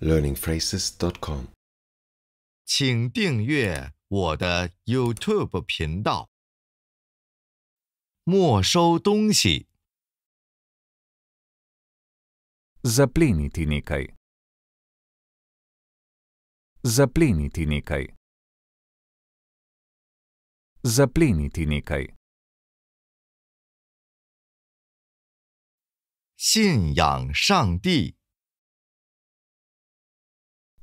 learningphrases.com，请订阅我的 YouTube 频道。没收东西。za plini ti nikai。za plini ti nikai。za plini ti nikai。信仰上帝。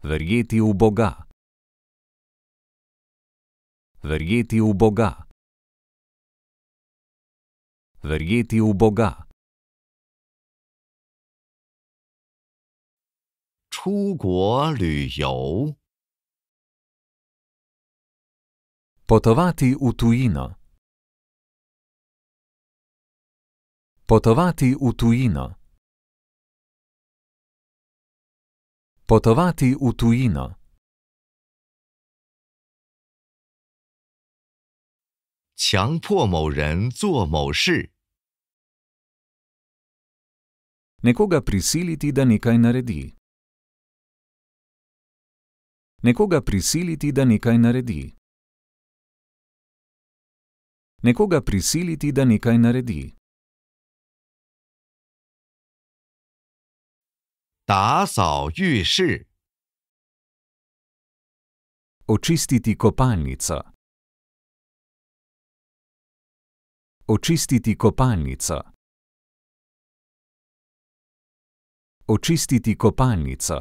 Verjeti v Boga. Verjeti v Boga. Verjeti v Boga. Potovati v tujino. Potovati v tujino. Potovati v tujino. Nekoga prisiliti, da nekaj naredi. Nekoga prisiliti, da nekaj naredi. Nekoga prisiliti, da nekaj naredi. 打扫浴室。Očistiti kopalnico. Očistiti kopalnico. Očistiti kopalnico.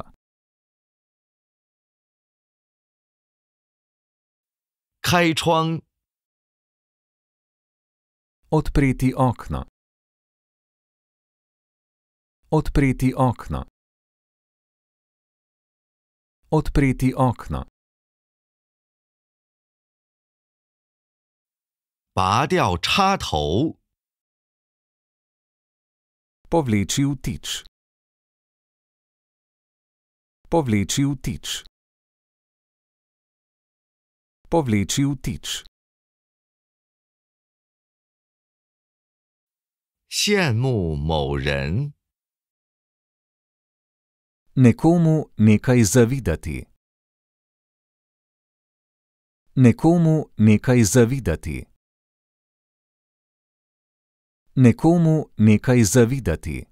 Kaj čuang? Odpreti okno. Odpreti okno odpreti okno. Povleči vtič. Povleči vtič. Povleči vtič. Sjenmu mou ren. Nekomu nekaj zavidati. Nekomu nekaj zavidati. Nekomu nekaj zavidati.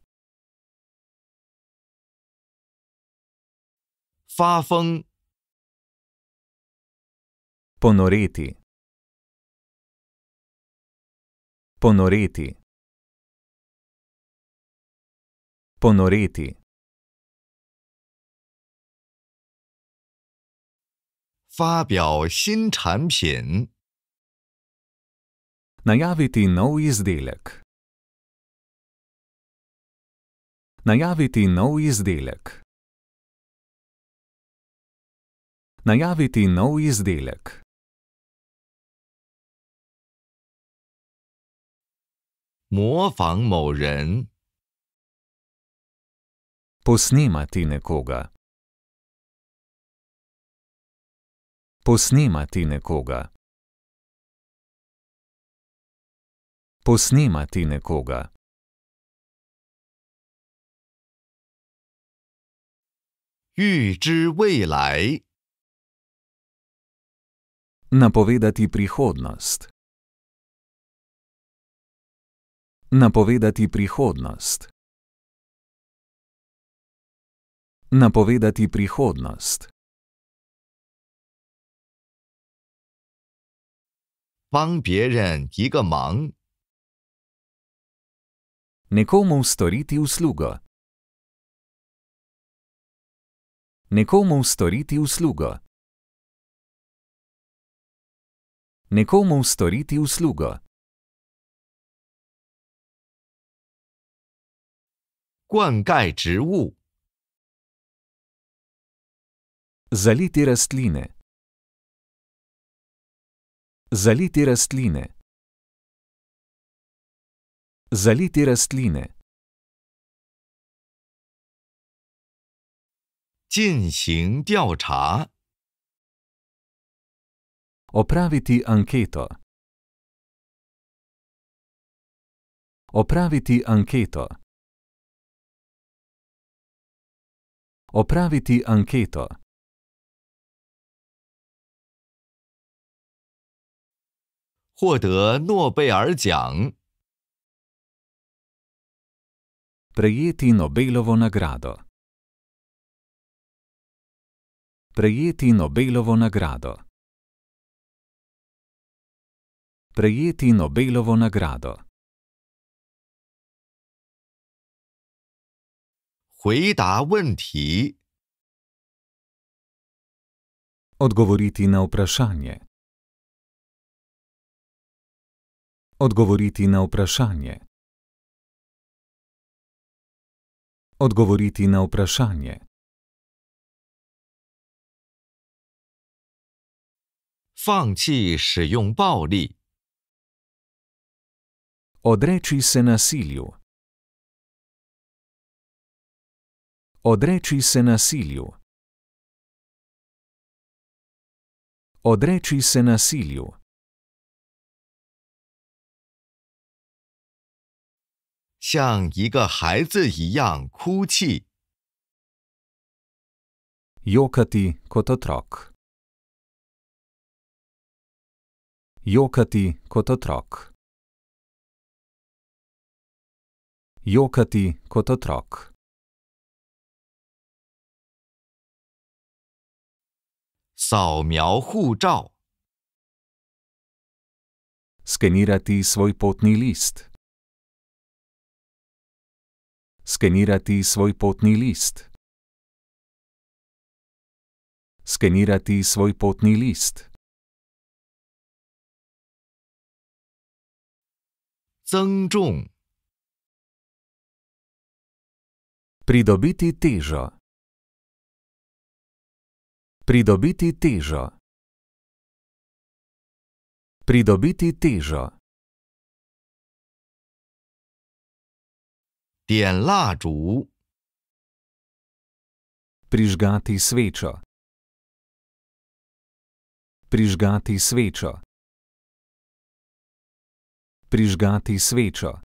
Fafeng. Ponoreti. Ponoreti. Ponoreti. ponoreti. 发表新产品。Najaviti nov izdelek. Najaviti nov izdelek. Najaviti nov izdelek. Posnemati nekoga. Posnemati nekoga. Posnemati nekoga. Napovedati prihodnost. Napovedati prihodnost. Napovedati prihodnost. 帮别人一个忙。nekomu storiti uslugo。nekomu storiti uslugo。nekomu storiti uslugo。灌溉植物。zaliti rastline。Zaliti rastline. Zaliti rastline. Činšing djavča. Opraviti anketo. Opraviti anketo. Opraviti anketo. 获得诺贝尔奖。Prejeti Nobelovo nagrado. Prejeti Nobelovo nagrado. Prejeti Nobelovo nagrado. Hujda Odgovoriti na vprašanje. Odgovoriti na vprašanje. Odgovoriti na vprašanje. Fangči še jung bauli. Odreči se nasilju. Odreči se nasilju. Odreči se nasilju. 像一个孩子一样哭泣。Jokati kot otrok. Jokati kot otrok. Jokati kot otrok. Skenirati svoj potni list skenirati svoj potni list. Skenirati svoj potni list. Zengzhong. Pridobiti težo. Pridobiti težo. Pridobiti težo. 点蜡烛。prižgati svečo. prižgati svečo. prižgati svečo.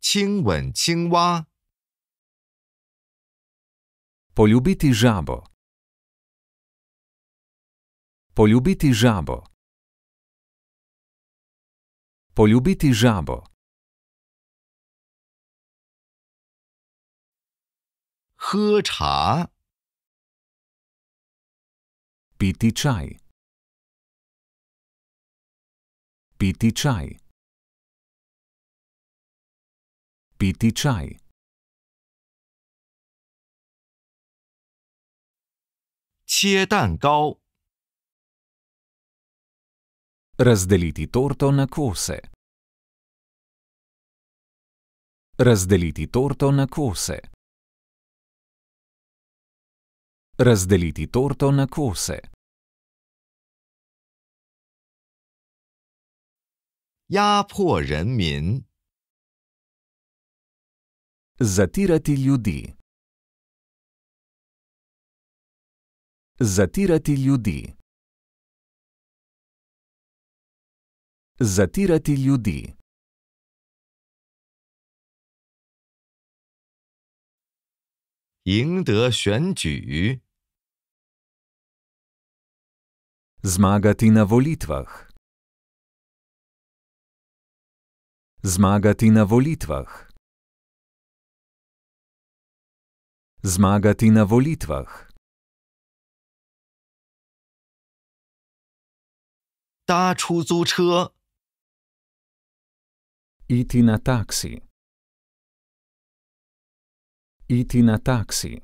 亲吻青蛙。poljubiti žabo. poljubiti žabo. полюбити жабу，喝茶 п i t и чай，піти чай，піти чай，切蛋糕。Razdeliti torto na kose. Razdeliti torto na kose. Razdeliti torto na kose. Ja, pohoren min. Zatirati ljudi. Zatirati ljudi. Zatirati ljudi. Zmagati na volitvah. Zmagati na volitvah. Zmagati na volitvah. Da čuzu če. Iti na taksi. Iti na taksi.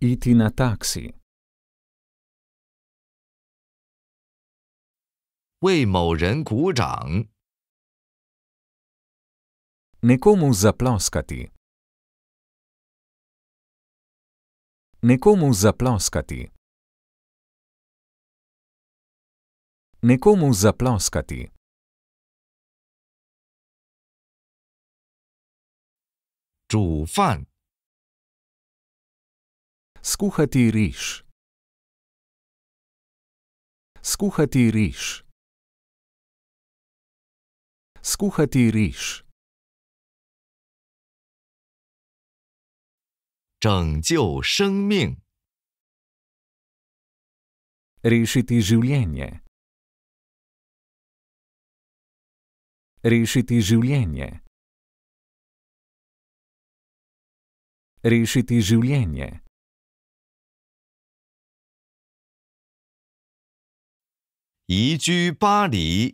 Iti na taksi. Wei mou ren gu zhang. Nekomu zaploskati. Nekomu zaploskati. Nekomu zaploskati. 煮饭。Skúhate r s h Skúhate r s h Skúhate r s h 拯救生命。r i e h i ť ž i u l j e n i e r i e h i ť ž i u l j e n i a rešiti življenje. Iči pari.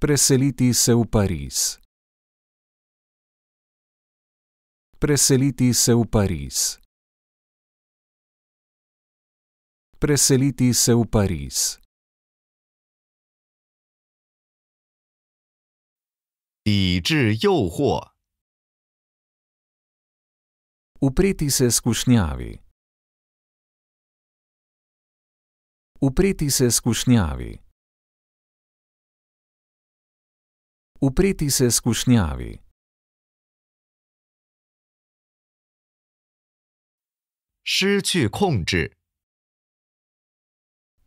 Preseliti se v Pariz. Preseliti se v Pariz. Preseliti se v Pariz. Ti zhi you huo. Upreti se skušnjavi. Upreti se skušnjavi. Upreti se skušnjavi. Šiči kongži.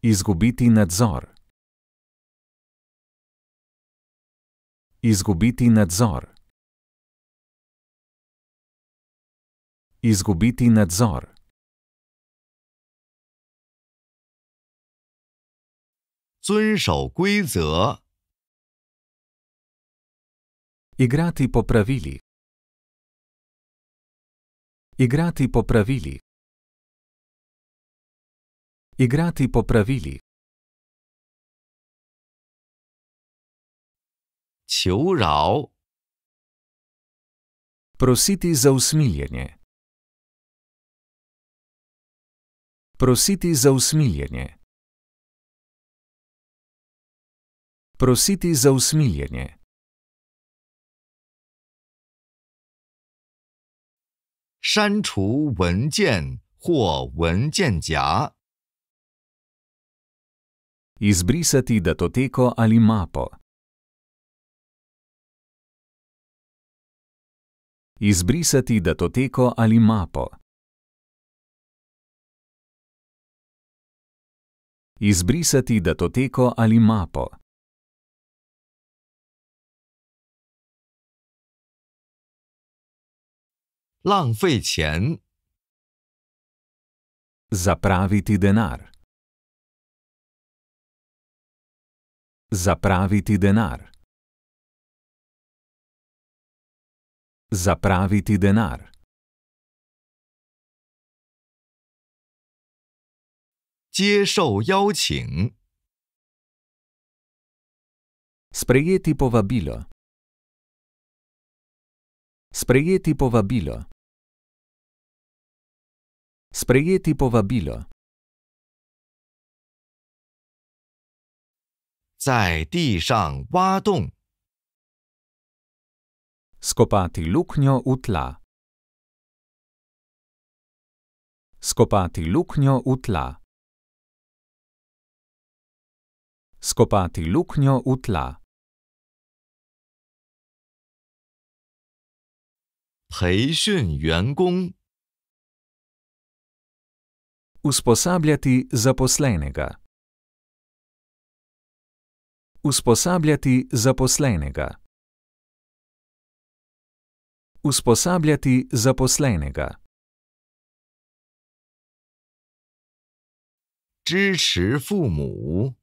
Izgubiti nadzor. Izgubiti nadzor. Izgubiti nadzor. Igrati po pravili. Igrati po pravili. Igrati po pravili. Prositi za usmiljenje. Prositi za usmiljenje. Prositi za usmiljenje. Šanču venjen huo venjen dja. Izbrisati datoteko ali mapo. Izbrisati datoteko ali mapo. Izbrisati datoteko ali mapo. Lanfejčen. Zapraviti denar. Zapraviti denar. Zapraviti denar. 接受邀请。sprejeti povabilo. sprejeti povabilo. sprejeti povabilo. 在地上挖洞。skopati luknjo v tla. skopati luknjo v tla. skopati luknjo v tla. Usposabljati zaposlenega. Usposabljati zaposlenega. Usposabljati zaposlenega. Podpirati 父母.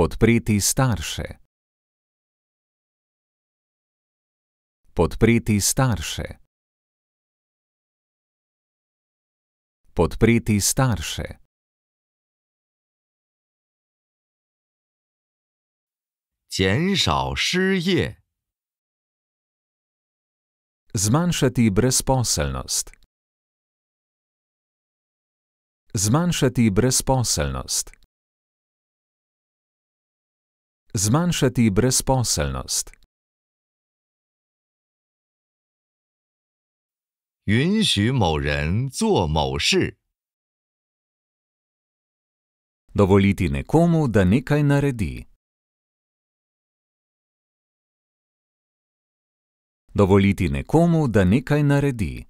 Podpreti starše. Podpreti starše. Podpreti starše. Zmanjšati brezposelnost. Zmanjšati brezposelnost. Zmanjšati brezposelnost. Dovoliti nekomu, da nekaj naredi. Dovoliti nekomu, da nekaj naredi.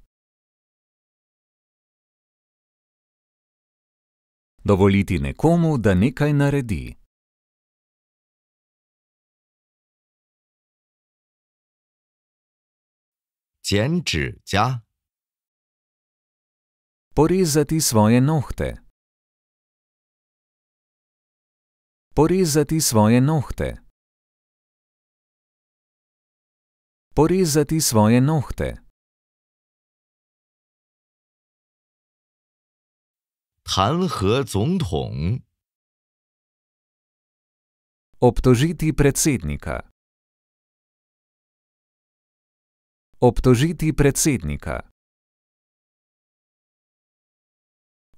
Dovoliti nekomu, da nekaj naredi. 剪指甲。Porezati svoje nohte. Porezati svoje nohte. Porezati svoje nohte. Tanhe zongtong. Obtožiti predsednika. Obtožiti predsednika.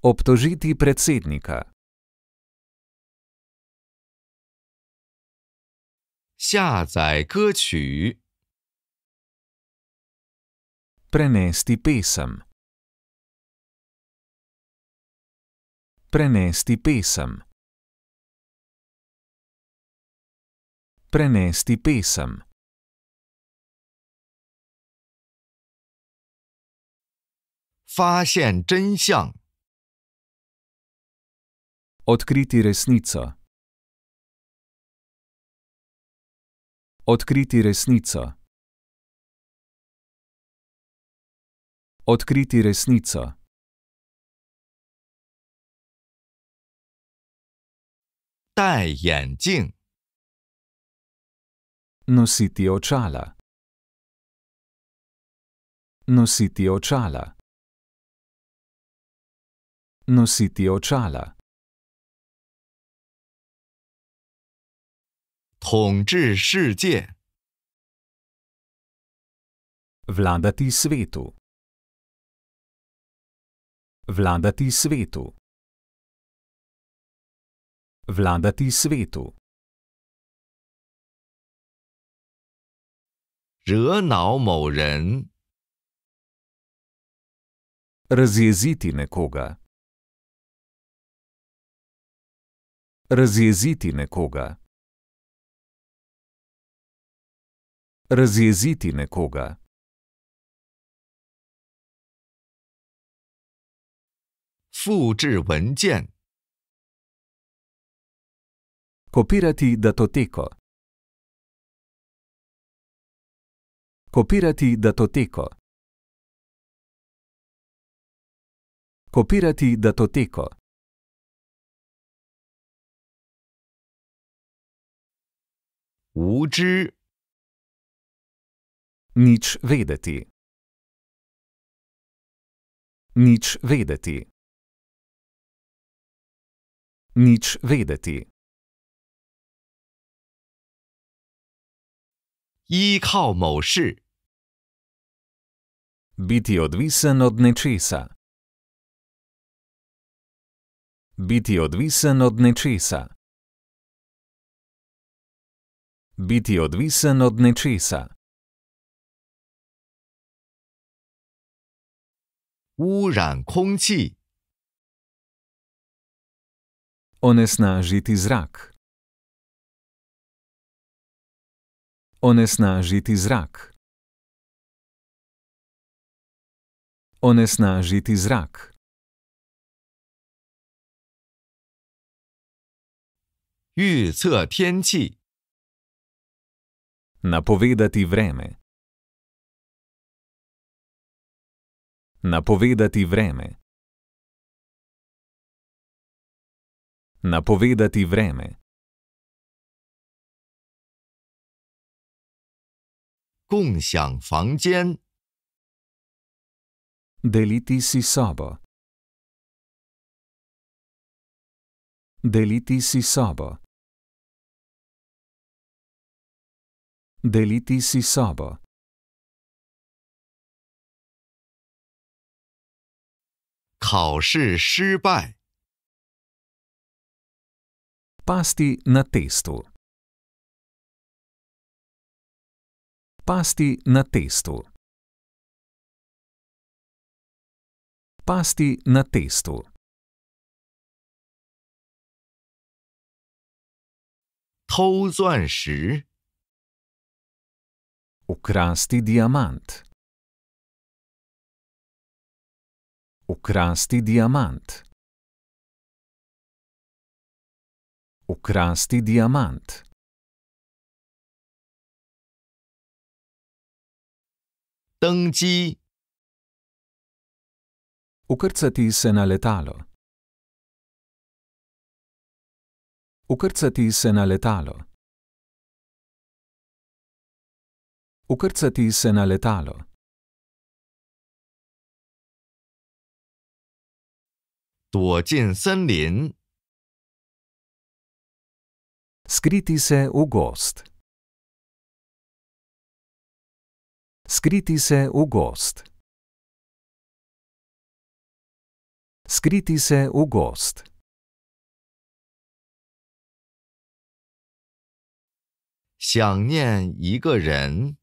Obtožiti predsednika. Šazaj kči. Prenesti pesem. Prenesti pesem. Prenesti pesem. 发现真相。odkriti resnico。odkriti resnico。odkriti resnico。戴眼镜。nositi očala。nositi očala。nositi očala. Vladati svetu. Vladati svetu. Vladati svetu. Razjeziti nekoga. Razjeziti nekoga. Razjeziti nekoga. Kopirati datoteko. Kopirati datoteko. Kopirati datoteko. 无知。Nic vedeti。Nic vedeti。Nic vedeti。依靠某事。Biti odvisen od nečesa. Biti odvisen od nečesa. biti odvisen od nečesa. Onesnažiti zrak. Onesnažiti zrak. Onesnažiti zrak. Yu 预测天气。Napovedati vreme. Napovedati vreme. Napovedati vreme. Gongxiang fangjian. Deliti si sobo. Deliti si sobo. Deliti si sabo. 考试失败。p a s t i na testu. p a s t i na testu. p a s t i na testu. 偷钻石。Ukrasti diamant. Ukrasti diamant. Ukrasti diamant. Tengji. Ukrcati se na letalo. Ukrcati se na letalo. Ukrcati se na letalo. Skriti se v gost. Skriti se v gost. Skriti se v gost. Sjangnjen igoren.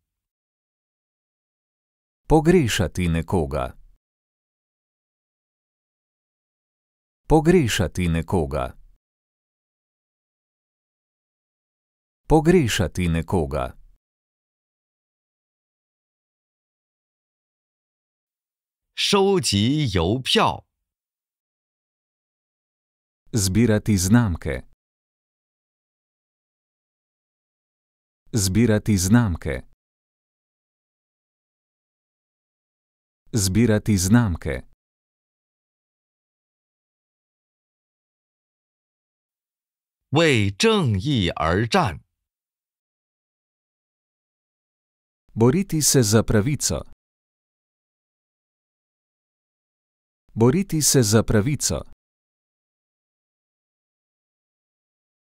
Pogrešati nekoga. Pogrešati nekoga. Pogrešati nekoga. Šovči jopjo. Zbirati znamke. Zbirati znamke. Zbirati znamke. Er Boriti se za pravico. Boriti se za pravico.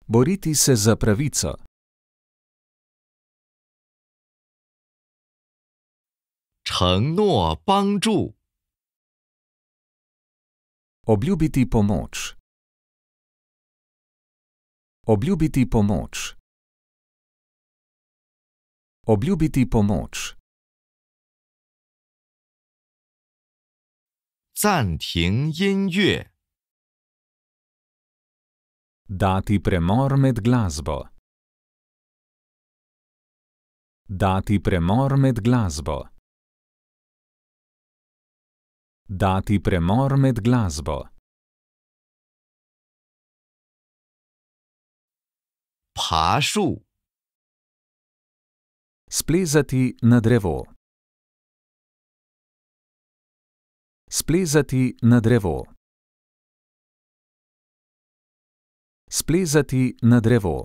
Boriti se za pravico. 承诺帮助。Obljubiti pomoč. Obljubiti pomoč. Obljubiti pomoč. Zanting jinjue. Dati premor med glasbo. Dati premor med glasbo. Dati premor med glasbo. Pašu. Splezati na drevo. Splezati na drevo. Splezati na drevo.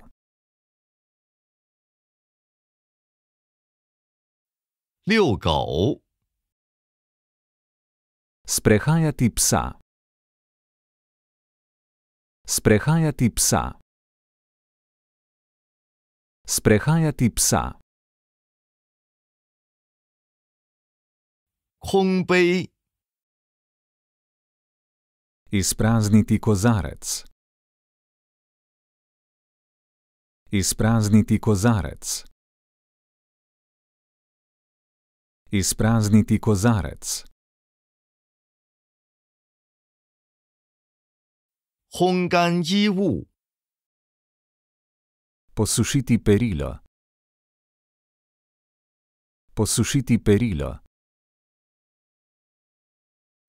Liu gov. Sprehajati psa. Sprehajati psa. Sprehajati psa. Hongbei. Izprazniti kozarec. Izprazniti kozarec. Izprazniti kozarec. 烘干衣物。posušiti perilo。posušiti perilo。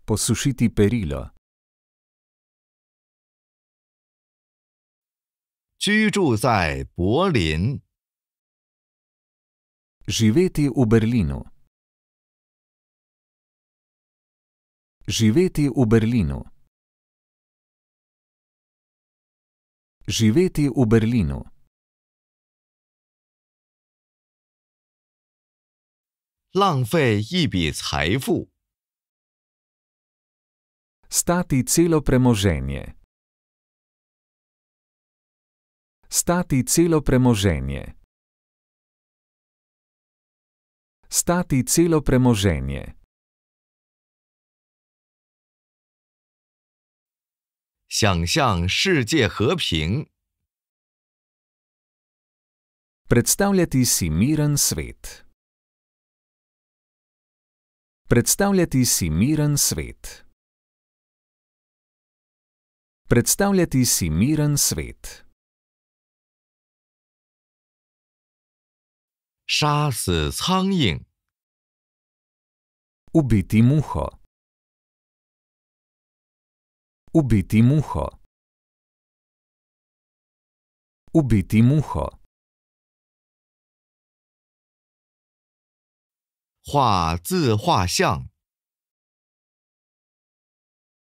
posušiti perilo。居住在柏林。živeti v Berlinu。živeti v Berlinu。Živeti v Berlinu. Stati celo premoženje. Stati celo premoženje. Stati celo premoženje. 想象世界和平。Predstavljati si miren svet. Predstavljati si miren svet. Predstavljati si miren svet. Šas s hangin. Ubiti muho. Ubiti muho. Ubiti muho. Hua zi hua xiang.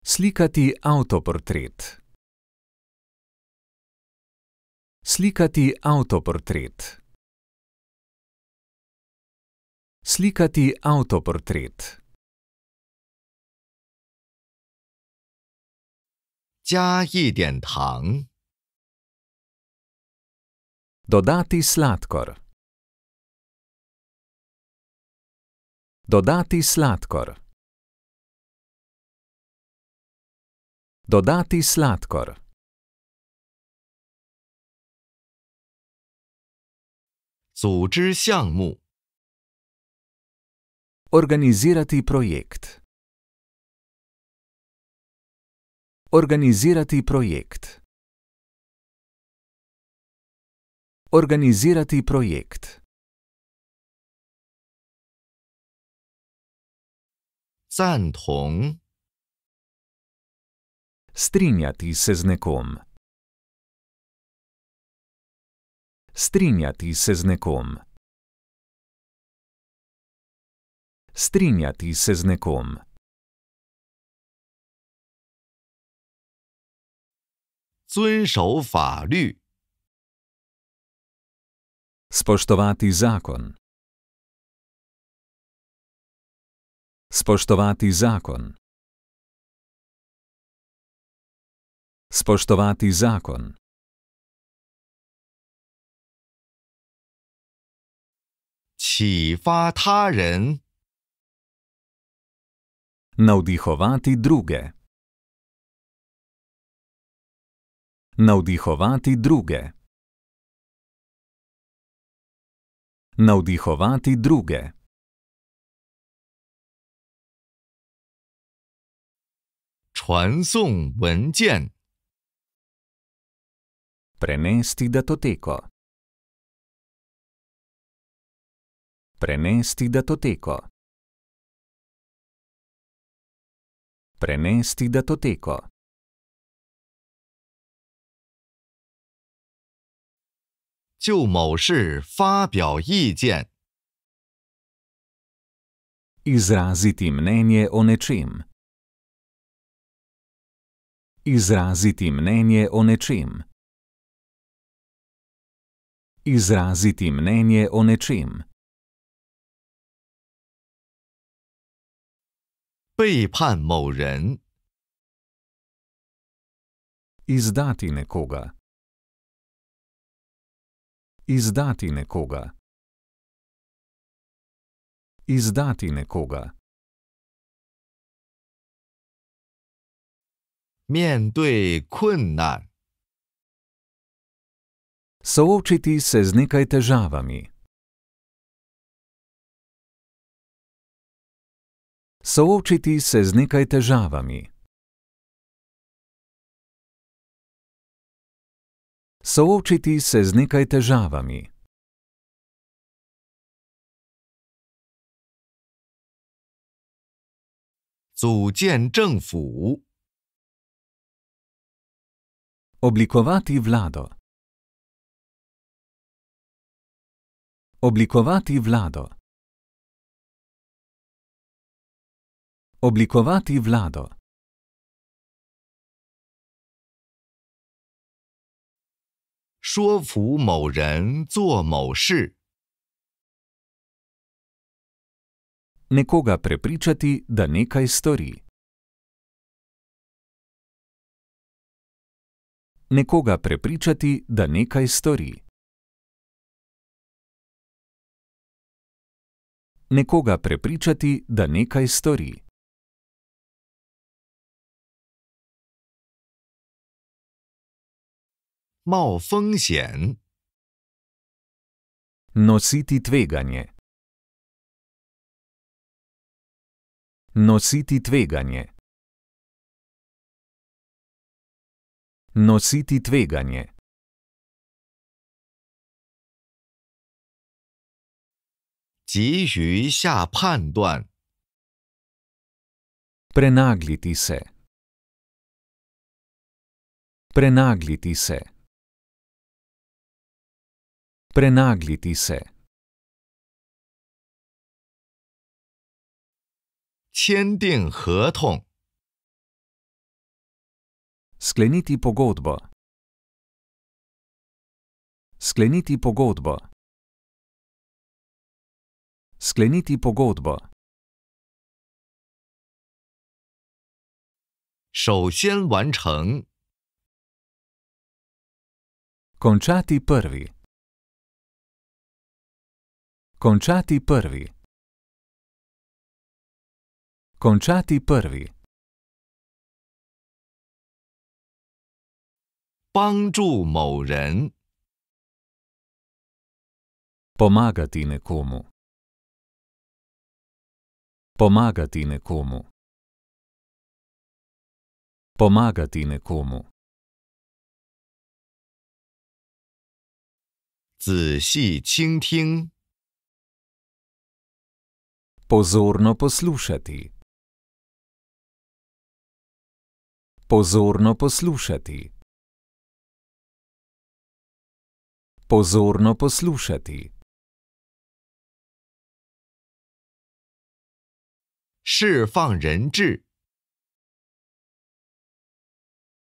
Slikati autoportret. Slikati autoportret. Slikati autoportret. 加一点糖。dodati sladkor。dodati sladkor。dodati sladkor。组织项目。organizirati projekt。Organizirati projekt. Organizirati projekt. Zantong. Strinjati se z nekom. Strinjati se z nekom. Strinjati se z nekom. 遵守法律。spoštovati zakon. spoštovati zakon. spoštovati zakon. Čifa ta ren. navdihovati druge. Navdihovati druge. Navdihovati druge. Transong wenjian. Prenesti datoteko. Prenesti datoteko. Prenesti datoteko. 就某事发表意见。izraziti mnenje o nečem. izraziti mnenje o nečem. izraziti mnenje o nečem. 背叛某人。izdati nekoga。Izdati nekoga. Izdati nekoga. Soočiti se z nekaj težavami. Soočiti se z nekaj težavami. Soočiti se z nekaj težavami. Oblikovati vlado. Oblikovati vlado. Oblikovati vlado. 说服某人做某事。nekoga prepričati, da nekaj stori. nekoga prepričati, da nekaj stori. nekoga prepričati, da nekaj stori. 冒风险。nositi tveganje。nositi tveganje。nositi tveganje。急于下判断。prenagliti se prenagliti se prenagliti se. Skleniti pogodbo. Skleniti pogodbo. Skleniti pogodbo. Končati prvi. Končati prvi. Končati prvi. Pangžu moren. Pomagati nekomu. Pomagati nekomu. Pomagati nekomu. Zisi qingting. Pozorno poslušati. Pozorno poslušati. Pozorno poslušati.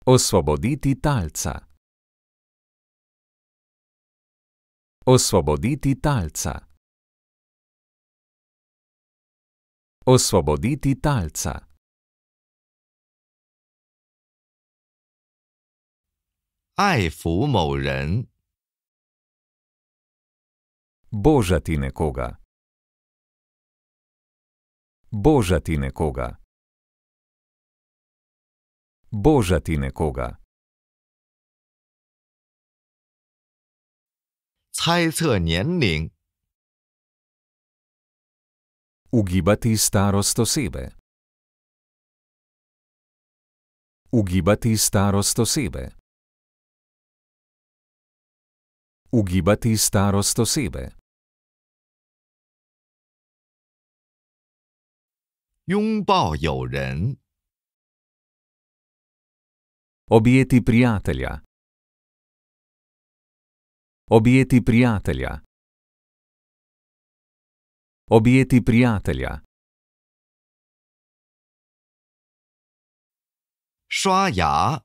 Osvoboditi talca. Osvoboditi talca. Osvoboditi talca. Ajfu moren. Božati nekoga. Božati nekoga. Božati nekoga. Cajce njenning. Ugibati starost osebe. Ugibati starost osebe. Ugibati starost osebe. Jungbaojoren. Objeti prijatelja. Objeti prijatelja objeti prijatelja. Šaja.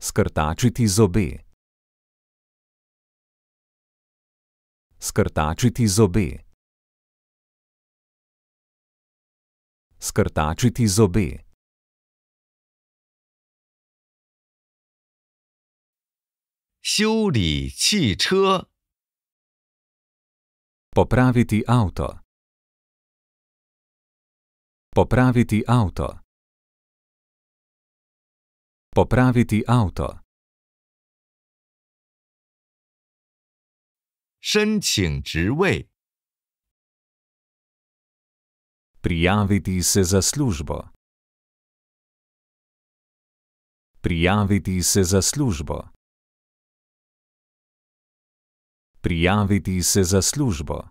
Skrtačiti zobe. Skrtačiti zobe. Skrtačiti zobe. 修理汽车。Popraviti avto. Popraviti avto. Popraviti avto. Prijaviti se za službo. Prijaviti se za službo. Prijaviti se za službo.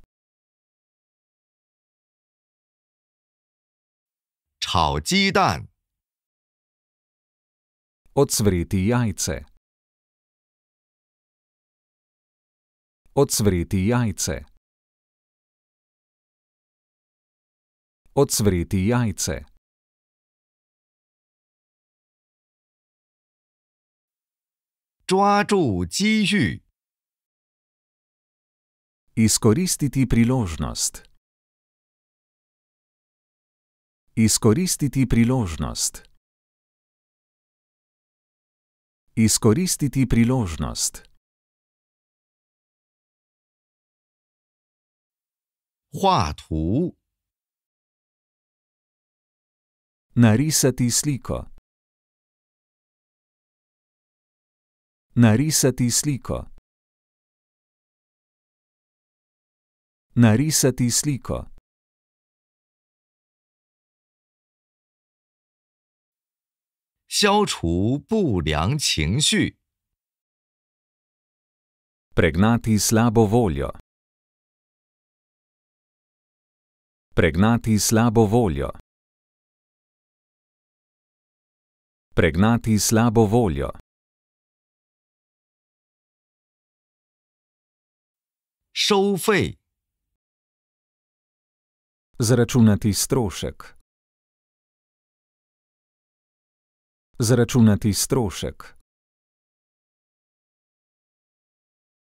Odsvriti jajce. Odsvriti jajce. Odsvriti jajce. Zdravo, zdravo. Izkoristiti priložnost. Izkoristiti priložnost. Izkoristiti priložnost. Huatu. Narisati sliko. Narisati sliko. Narisati sliko. Pregnati slabo voljo. Pregnati slabo voljo. Pregnati slabo voljo. Šovfej. Zračunati strošek. Zračunati strošek.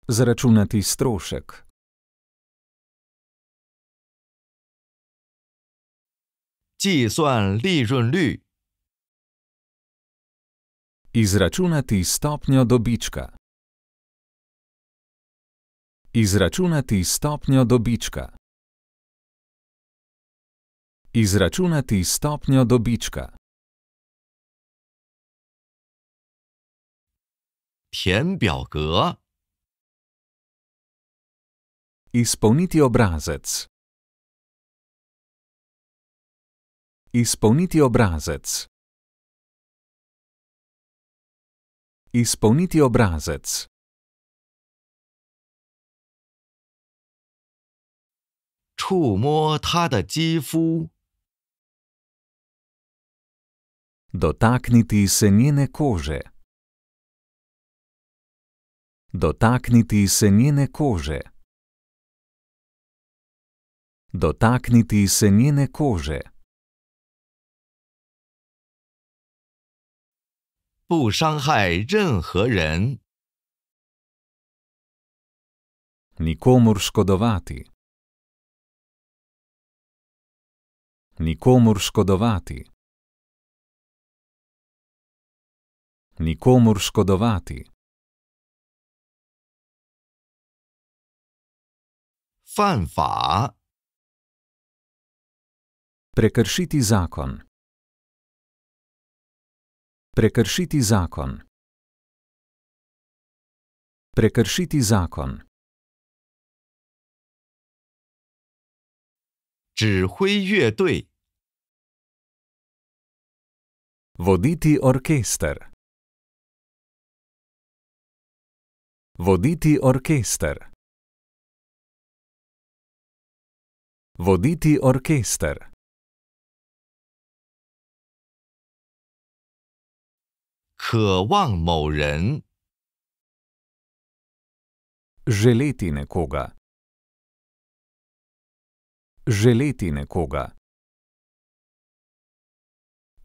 Zračunati strošek. Izračunati stopnjo dobička. Izračunati stopnjo dobička. Izračunati stopnjo dobička. Izpolniti obrazec. Izpolniti obrazec. Izpolniti obrazec. Čumo ta da jifu. Dotakniti se njene kože. Dotakniti se njene kože. Dotakniti se njene kože. Nikomur škodovati. Nikomur škodovati. nikomur škodovati. Fanfa. Prekršiti zakon. Prekršiti zakon. Prekršiti zakon. Voditi orkester. Voditi orkester. Voditi orkester. Želeti nekoga. Želeti nekoga.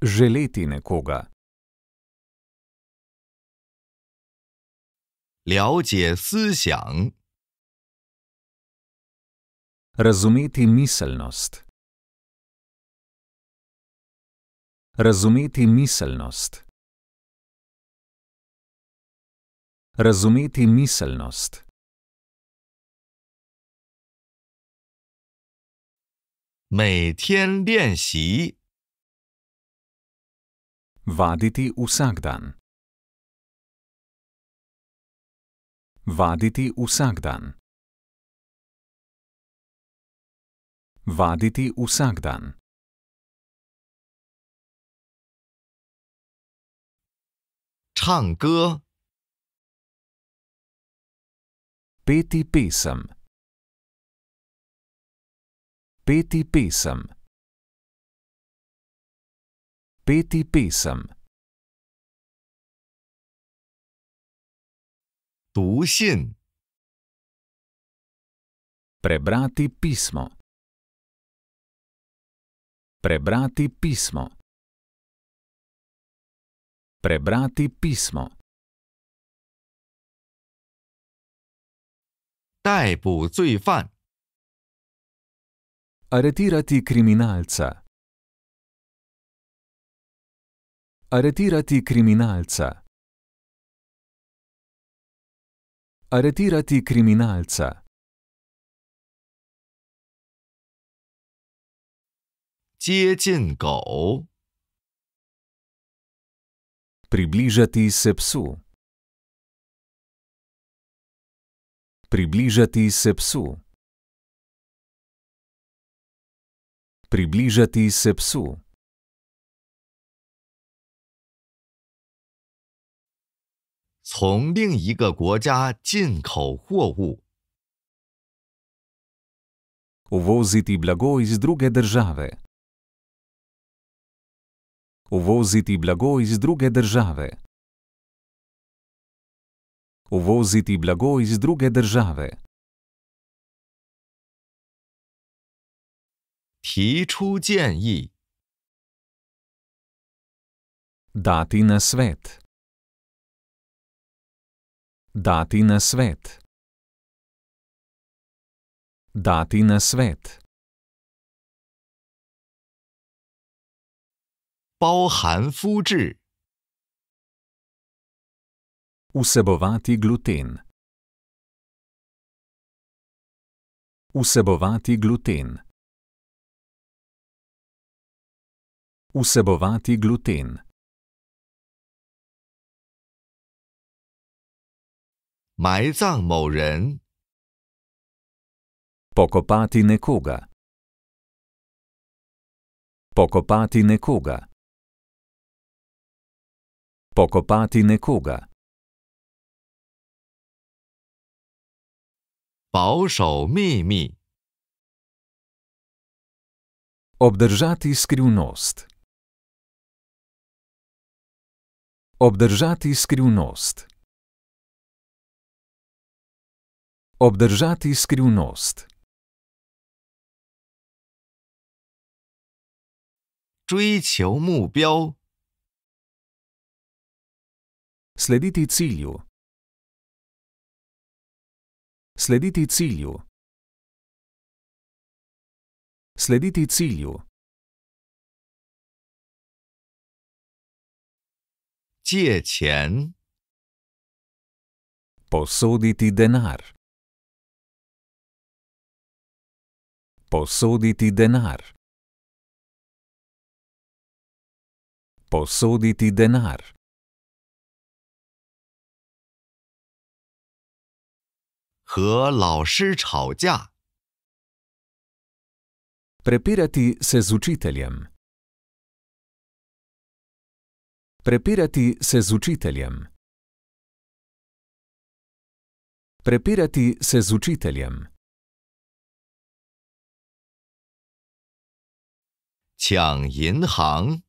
Želeti nekoga. 了解思想。Razumeti miselnost. Razumeti miselnost. Razumeti miselnost. Vaditi vsak dan. Vaditi vsak dan. Vaditi vsak dan. Čangke. Peti pesem. Peti pesem. Peti pesem. 读信。prebrati pismo。prebrati pismo。prebrati pismo。逮捕罪犯。aretirati kriminalca。aretirati kriminalca。Aret Aretirati kriminalca. Ciecin go. Približati se psu. Približati se psu. Približati se psu. 从另一个国家进口货物。Uvoziti blago iz druge države. Uvoziti blago iz druge države. Uvoziti blago iz druge države. 提出建议。Dati na svet. Dati na svet. Dati na svet. Bao han fuji. Vsebovati gluten. Vsebovati gluten. Vsebovati gluten. 埋葬某人。pokopati nekoga。pokopati nekoga。pokopati nekoga。保守秘密。obdržati skrivnost。Obdržati skrivnost. Obdržati skrivnost. Slediti cilju. Slediti cilju. Slediti cilju. Posoditi denar. Posoditi denar. Posoditi denar. Prepirati se z učiteljem. Prepirati se z učiteljem. Prepirati se z učiteljem. 抢银行。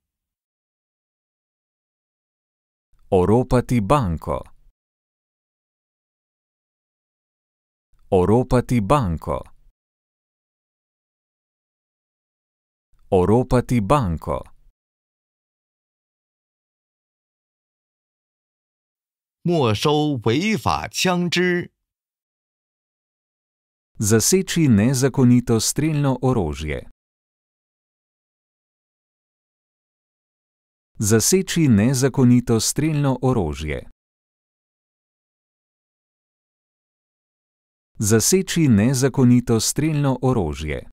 Oropati banko. Oropati banko. Oropati banko. Mošov vejfa čangži. Zaseči nezakonito streljno orožje. Zaseči nezakonito streljno orožje. Zaseči nezakonito streljno orožje.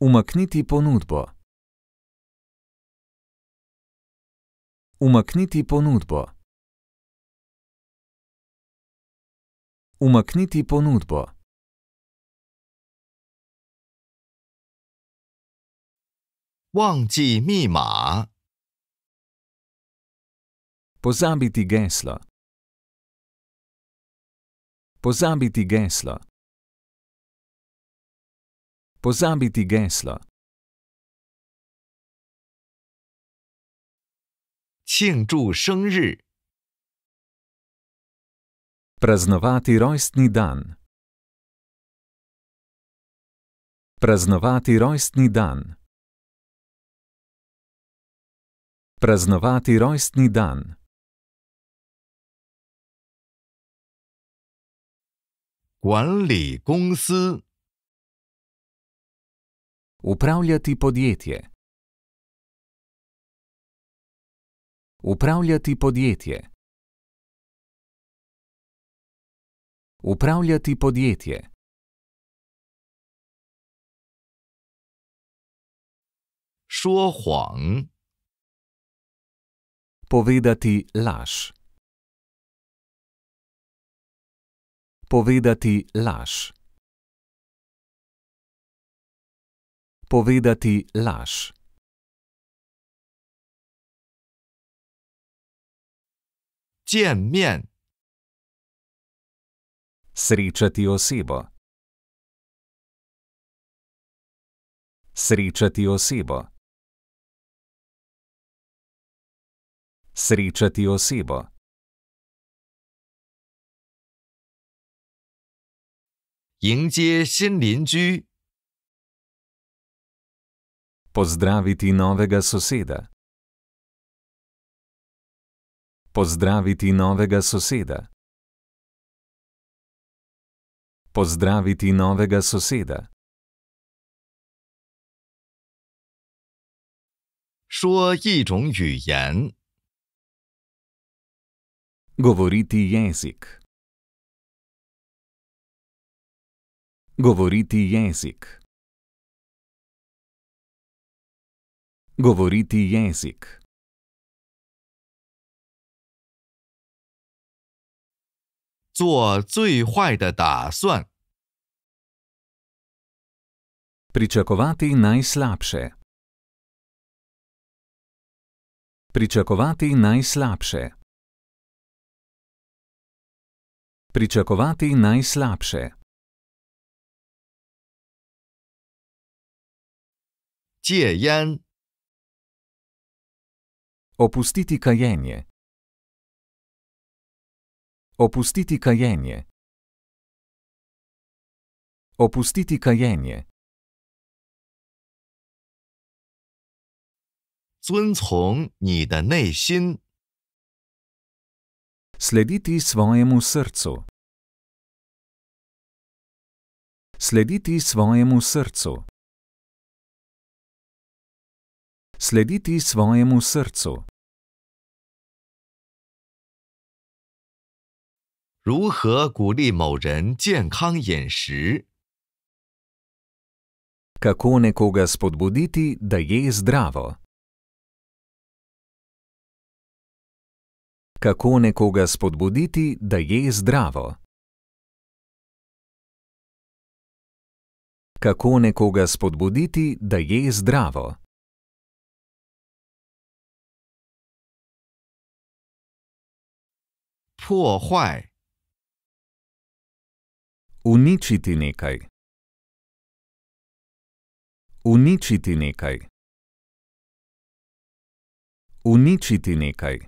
Umakniti ponudbo. Umakniti ponudbo. Umakniti ponudbo. Wangji mima. Pozabiti geslo. Pozabiti geslo. Pozabiti geslo. Qingzhu shengri. Praznovati rojstni dan. Praznovati rojstni dan. Praznovati rojstni dan. Guanli Gongsi. Upravljati podjetje. Upravljati podjetje. Upravljati podjetje. Šuohuang. Povedati laž. Povedati laž. Povedati laž. Jian mian. Srečati osebo. Srečati osebo. Srečati osebo. Jingjie Xin Linju. Pozdraviti novega soseda. Pozdraviti novega soseda pozdraviti novega soseda. Govoriti jezik. Govoriti jezik. Govoriti jezik. 做最坏的打算。pričakovati najslabše。pričakovati najslabše。pričakovati najslabše。戒烟。opustiti kajenje。Opustiti kajenje. Opustiti kajenje. Slediti svojemu srcu. Slediti svojemu srcu. Slediti svojemu srcu. 如何鼓励某人健康饮食？Kako nekoga spodbuditi, da je zdravo? Kako nekoga spodbuditi, da je zdravo? Kako nekoga spodbuditi, da je zdravo? Poškodovati. Uničiti nekaj. Uničiti nekaj. Uničiti nekaj.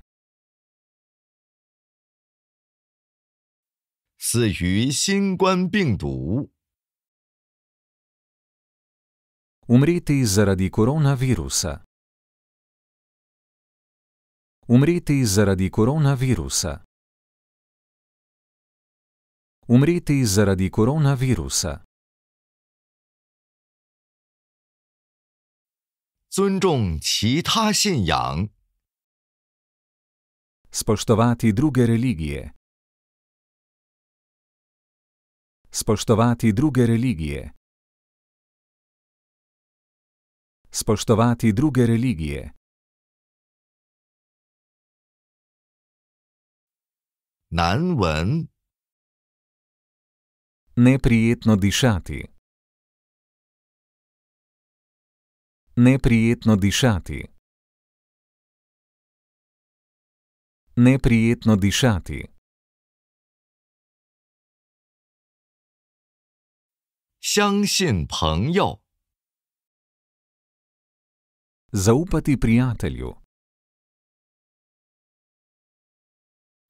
Umreti zaradi koronavirusa. Umreti zaradi koronavirusa. Umreti zaradi koronavirusa. Spoštovati druge religije. Spoštovati druge religije. Spoštovati druge religije. Nanwen Neprijetno dišati. Neprijetno dišati. Neprijetno dišati. Sjangsin pengjo. Zaupati prijatelju.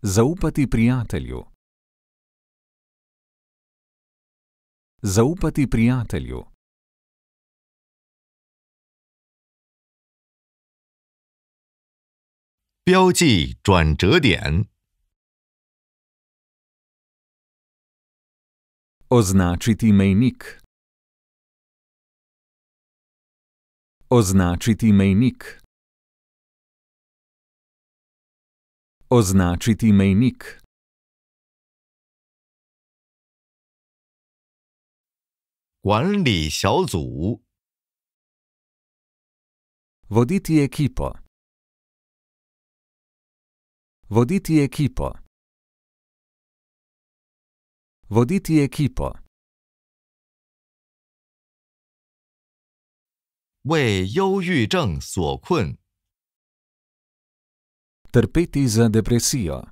Zaupati prijatelju. Zaupati prijatelju. Pjavci, čuan čudjen. Označiti mejnik. Označiti mejnik. Označiti mejnik. 管理小组。voditi ekipo。voditi ekipo。voditi ekipo。为忧郁症所困。terpeti za depresijo。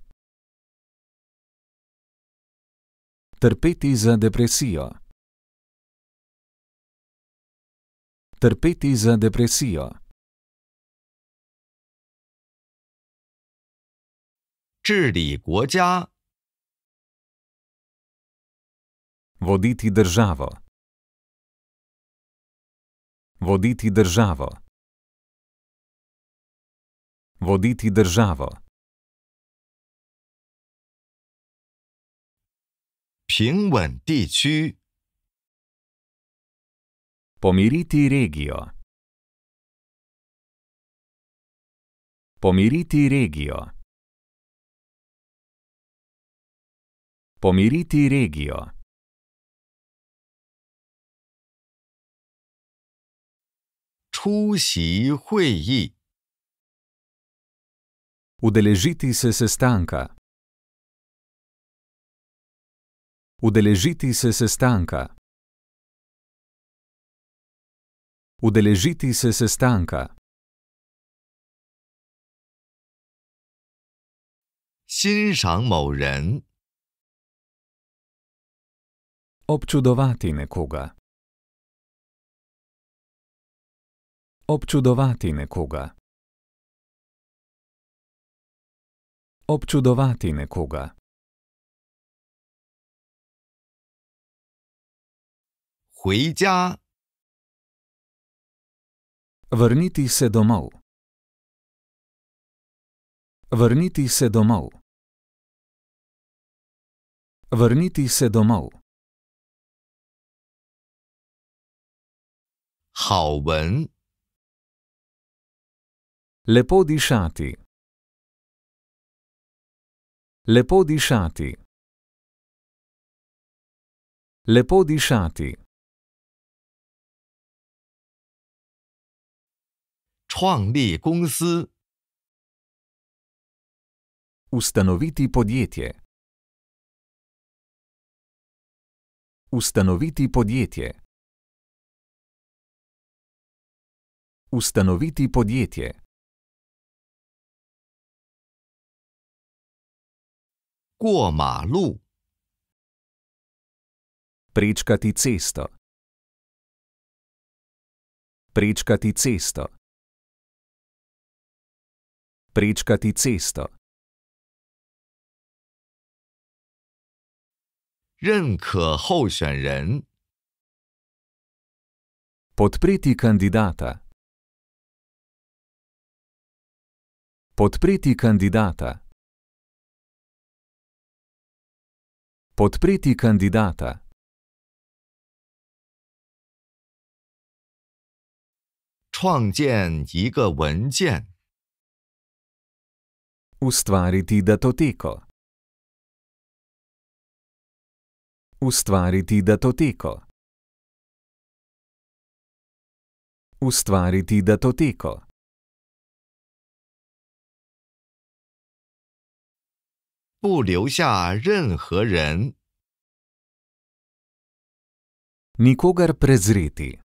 terpeti za depresijo。Trpeti za depresijo. Voditi državo. Voditi državo. Voditi državo. Pingven 地区. Pomiriti regijo. Pomiriti regijo. Pomiriti regijo. Udeležiti se sestanka. Udeležiti se sestanka. Udeležiti se sestanka. Občudovati nekoga. Občudovati nekoga. Občudovati nekoga. Hujdžja. Vrniti se domov. Vrniti se domov. Vrniti se domov. Hauben. Lepo dišati. Lepo dišati. Lepo dišati. 创立公司。ustanoviti podjetje。ustanoviti podjetje。ustanoviti podjetje。过马路。prečkati cesto。prečkati cesto。prečkati cesto. Podpreti kandidata. Podpreti kandidata. Podpreti kandidata. Tvangjen jige vnjen. Ustvariti datoteko. Ustvariti datoteko. Ustvariti datoteko. Nikogar prezreti.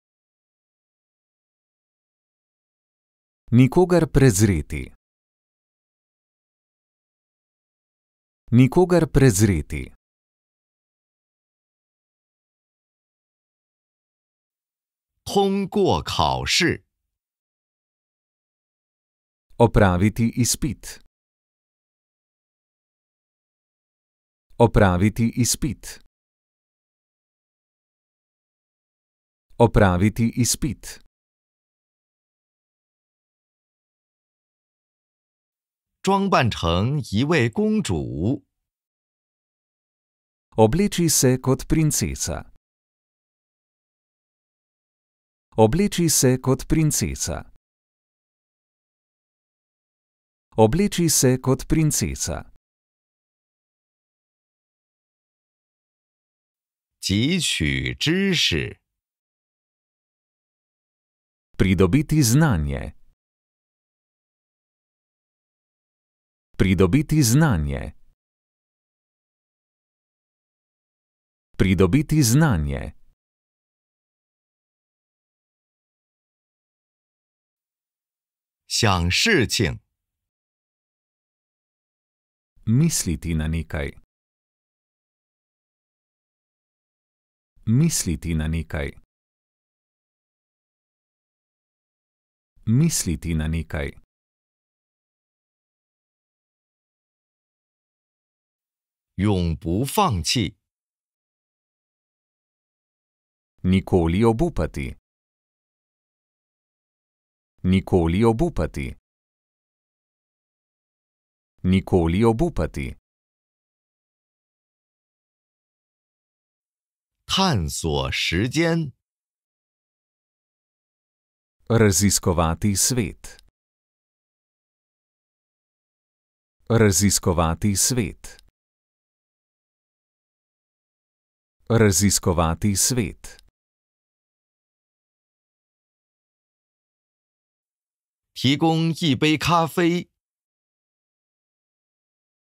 Nikogar prezreti. Nikogar prezreti. Opraviti izpit. Opraviti izpit. Opraviti izpit. 装扮成一位公主。Obleči se kot princesa. Obleči se kot princesa. Obleči se kot princesa. Ciči čiši. Pridobiti znanje. Pridobiti znanje. Pridobiti znanje. Misliti na nekaj. Misliti na nekaj. Misliti na nekaj. 永不放弃。Nikoli obupati. Nikoli obupati. Nikoli obupati. Tansuo shijian. Raziskovati svet. Raziskovati svet. Raziskovati svet.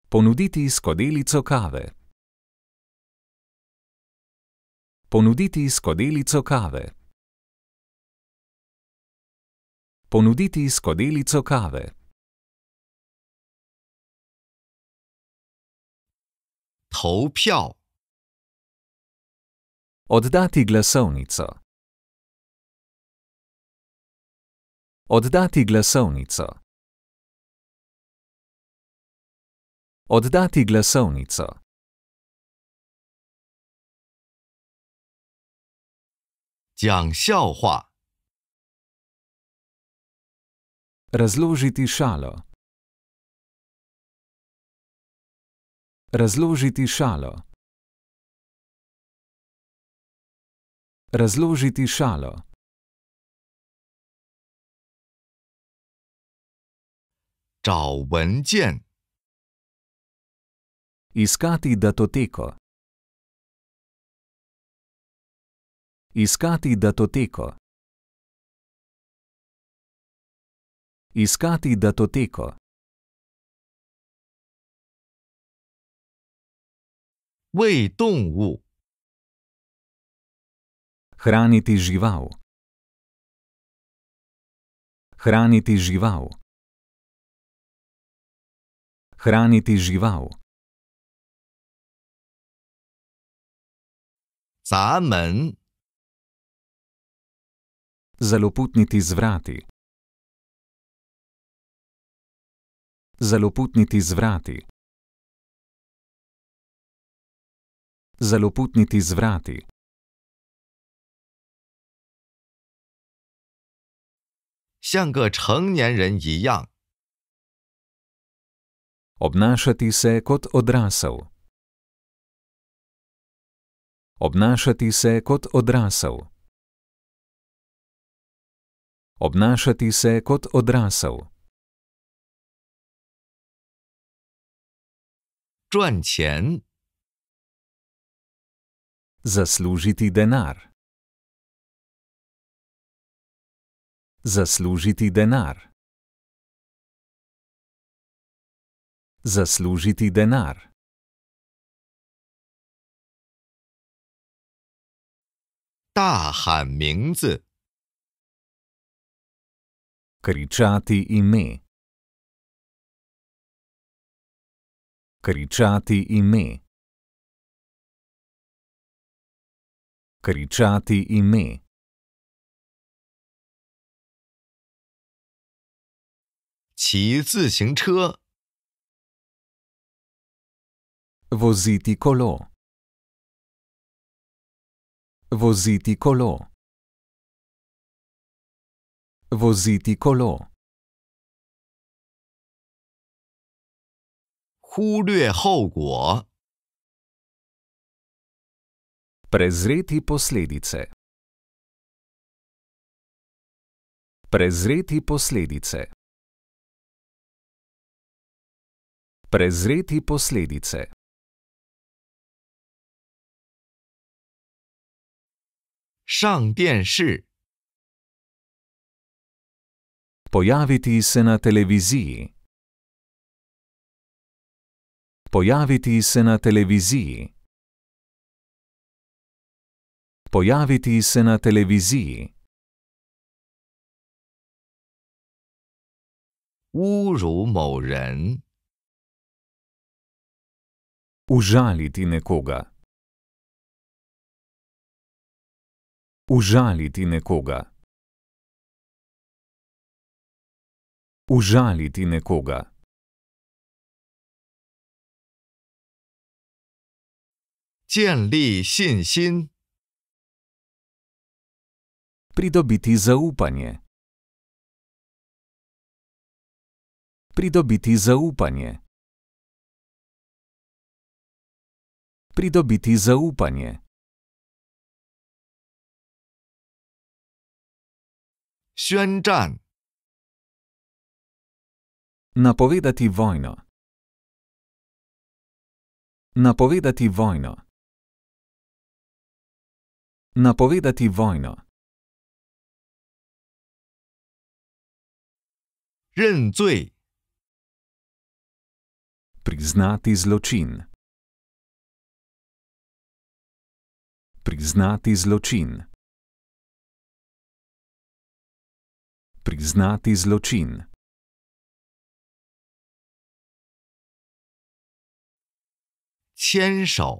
Ponuditi skodelico kave. Ponuditi skodelico kave. Ponuditi skodelico kave. Tovpjav. Oddati glasovnico. Oddati glasovnico. Oddati glasovnico. Razložiti šalo. Razložiti šalo. Razložiti šalo. Iskati datoteko. Iskati datoteko. Iskati datoteko. Vej, dongvu. Hraniti žival. Hraniti žival. Hraniti žival. Zamen. Zaloputniti z vrati. Zaloputniti z vrati. Zaloputniti z vrati. 像个成年人一样。obnašati se kot odrasel。obnašati se kot odrasel。obnašati se kot odrasel。赚钱。zaslužiti denar。Zaslužiti denar. Zaslužiti denar. Ta han mingzi. Kričati ime. Kričati ime. Kričati ime. 骑自行车。Voziti kolo. Voziti kolo. Voziti kolo. 忽略后果。Prezreti posledice. Prezreti posledice. Prezreti posledice. Shang Dianshi. Pojaviti se na televiziji. Pojaviti se na televiziji. Pojaviti se na televiziji. Uru 某人. Užaliti nekoga. Užaliti nekoga. Užaliti nekoga. Zgraditi zaupanje. Pridobiti zaupanje. Pridobiti zaupanje. pridobiti zaupanje. Xuanzhan. Napovedati vojno. Napovedati vojno. Napovedati vojno. Renzui. Priznati zločin. Priznati zločin. Priznati zločin. Čenšal.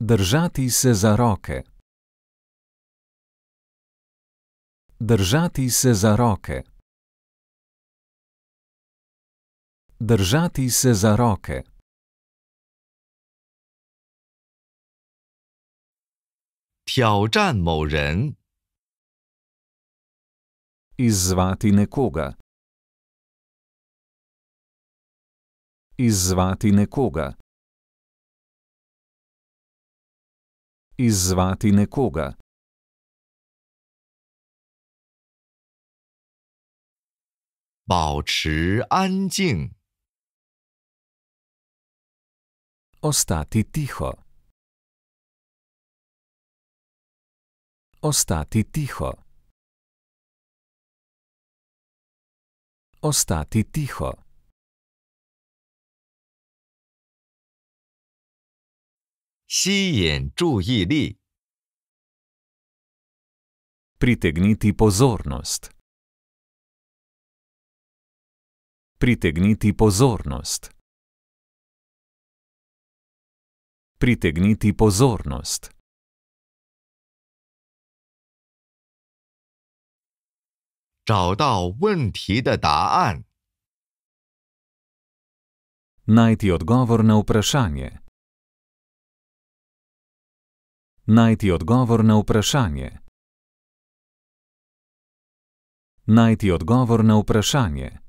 Držati se za roke. Držati se za roke. Držati se za roke. 挑战某人。Izvati nekoga. Izvati nekoga. Izvati nekoga. Bauči anjing. Ostati tiho. Ostati tiho. Ostati tiho. Sijen čujili. Pritegniti pozornost. Pritegniti pozornost. Pritegniti pozornost. 找到问题的答案。Найти отговор на упрашание. Найти отговор на упрашание. Найти отговор на упрашание.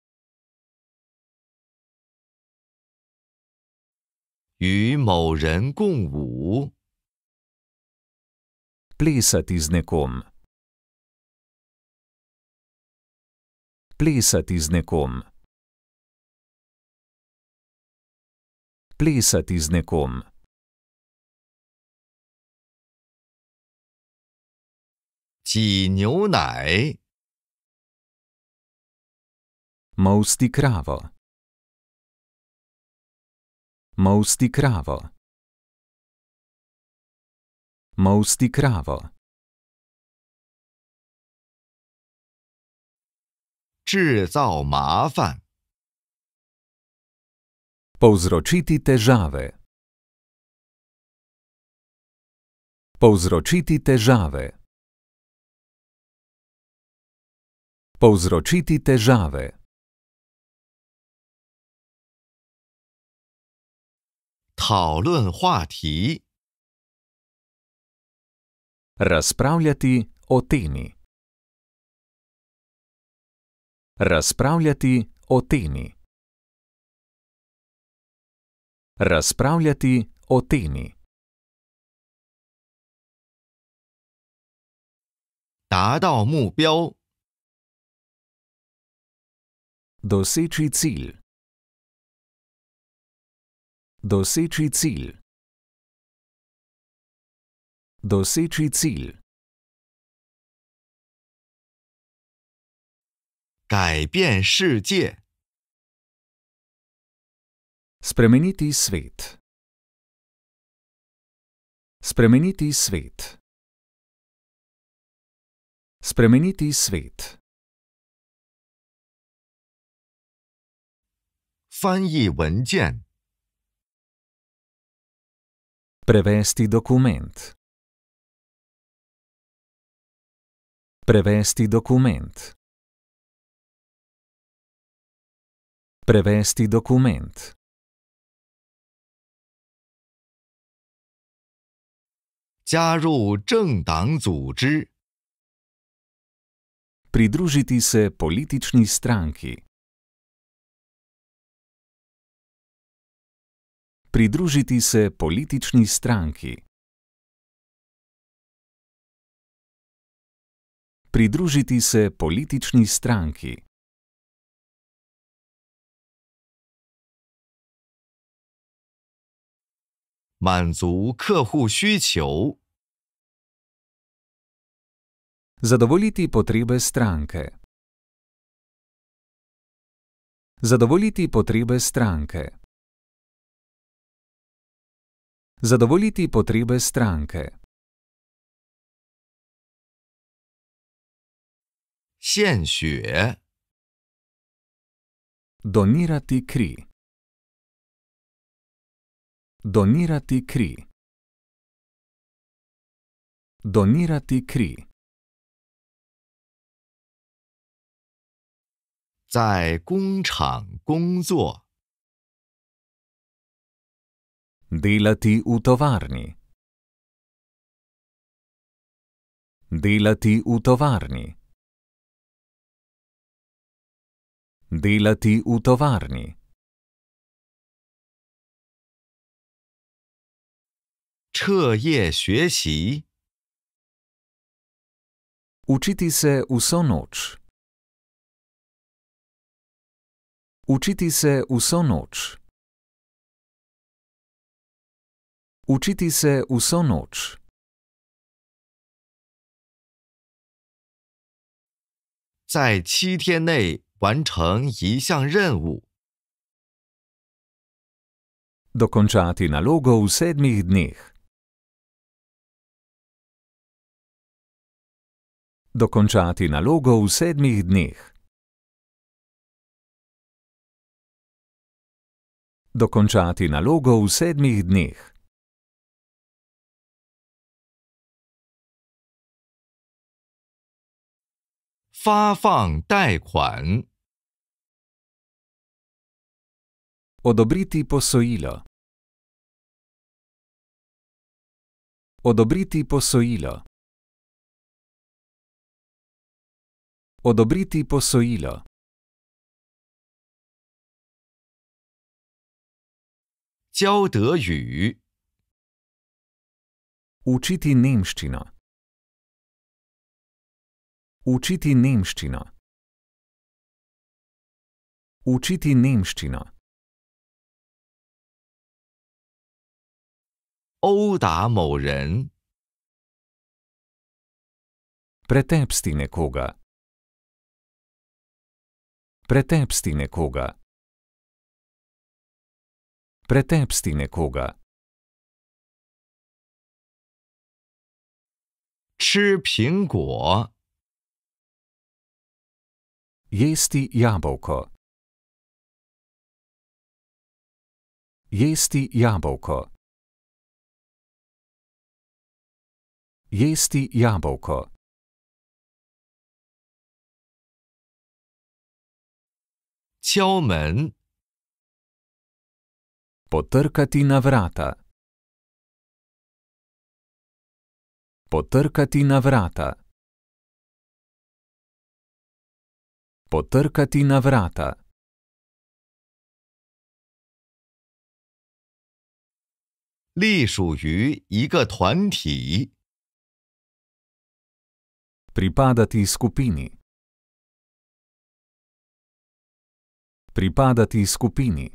与某人共舞。Плясать с неком. plesati z nekom. Plesati z nekom. Ti njunaj. Mosti kravo. Mosti kravo. Mosti kravo. 制造麻烦。Povzročiti težave. Povzročiti težave. Povzročiti težave. Talun huati. Razpravljati o temi. Razpravljati o temi. Razpravljati o temi. Dadao mu bjav. Doseči cilj. Doseči cilj. Doseči cilj. 改变世界。Spremeniti svet. Spremeniti svet. Spremeniti svet. 翻译文件。Prevesti dokument. Prevesti dokument. Prevesti dokument. Pridružiti se politični stranki. Pridružiti se politični stranki. Pridružiti se politični stranki. 满足客户需求。Zadovoljiti potrebe stranke. Zadovoljiti potrebe stranke. Zadovoljiti potrebe stranke. Sjenšuje. Donirati kri. Donirati kri. Donirati kri. Zaj gongchang gongzuo. Delati v tovarni. Delati v tovarni. Delati v tovarni. 彻夜学习。Učiti se u sonuć. Učiti se u sonuć. Učiti se u sonuć. 在七天内完成一项任务。Dokončati nalogo u sedmih d n i š dokončati nalogo v sedmih dneh. Dokončati nalogo v sedmih dneh. Fa fang dai kwan. Odobriti posojilo. Odobriti posojilo. Odobriti posojilo. Učiti nemščino. Učiti nemščino. Učiti nemščino. Ouda mou ren. Pretepsti nekoga. Pretepsti nekoga. Pretepsti nekoga. Jesti jabolko. Jesti jabolko. Jesti jabolko. 敲门。potrkati na vrata. potrkati na vrata. potrkati na vrata. li shu yu yige tuan ti. pripadati skupini. Pripadati skupini.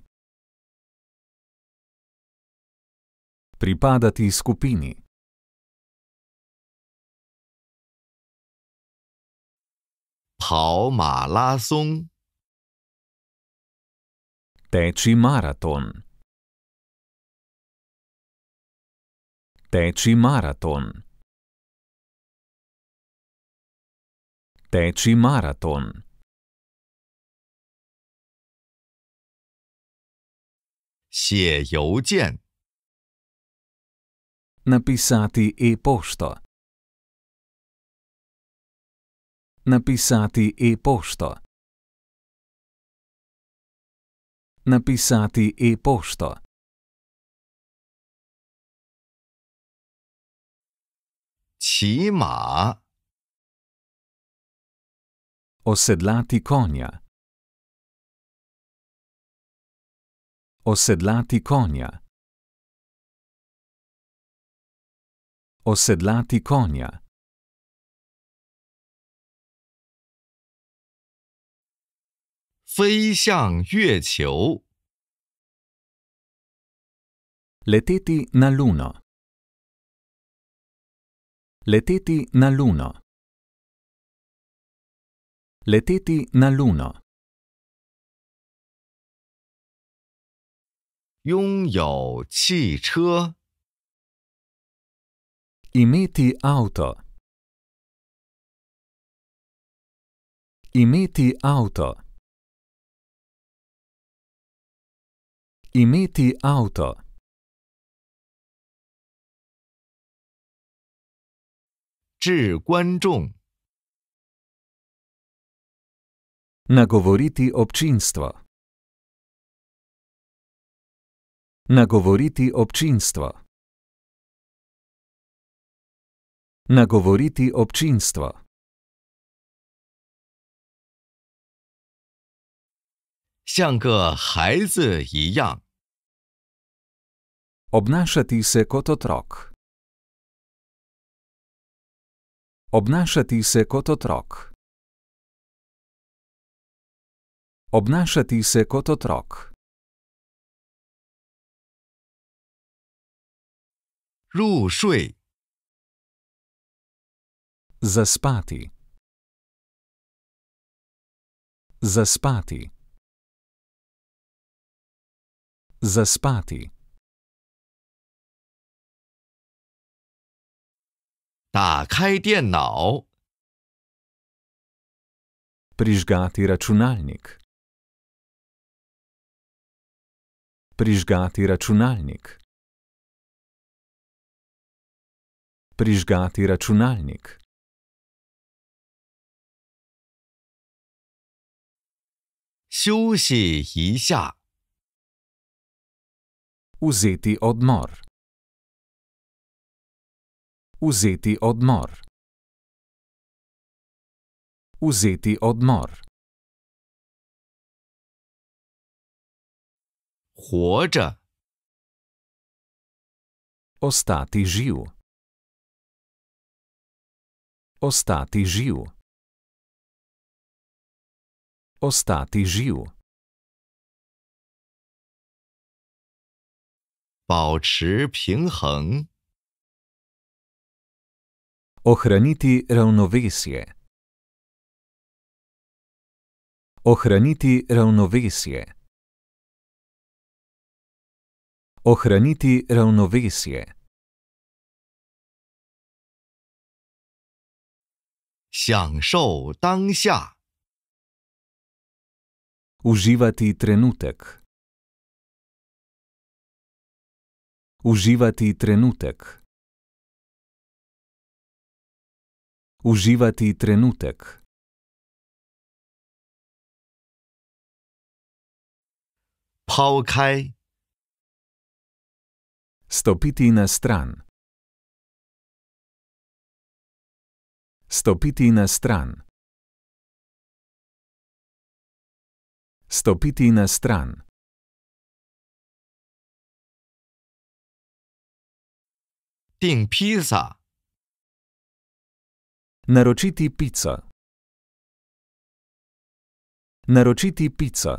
Pripadati skupini. Pao marathon. Teči maraton. Teči maraton. Teči maraton. 写邮件。написати е пошто написати е пошто написати е пошто 骑马。оседлати коня Osedlati konja. Osedlati konja. Fejšang juječev. Leteti na luno. Leteti na luno. Leteti na luno. 拥有汽车。i m i t i auto. i m i t i auto. i m i t i auto. 致观众。Nagovoriti občinstvo. Nagovoriti občinstvo. Nagovoriti občinstvo. Obnašati se kot otrok. Obnašati se kot otrok. Obnašati se kot otrok. 入睡。zaspati。zaspati。zaspati。打开电脑。prižgati računalnik。prižgati računalnik。prižgati računalnik. Vzeti odmor. Vzeti odmor. Vzeti odmor. Hoče. Ostati živ. Ostati živ. Ostati živ. Bavči pingheng. Ohraniti ravnovesje. Ohraniti ravnovesje. Ohraniti ravnovesje. Uživati trenutek. Uživati trenutek. Uživati trenutek. Stopiti na stran. Stopiti na stran. Stopiti na stran. Ting pizza. Naročiti pico. Naročiti pico.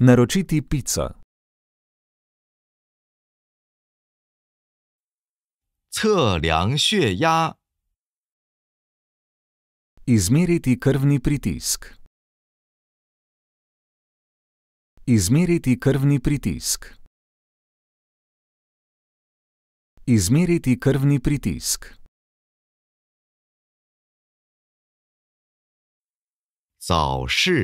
Naročiti pico. 测量血压。Izmeriti krvni pritisk. Izmeriti krvni pritisk. Izmeriti krvni pritisk. Zaoši.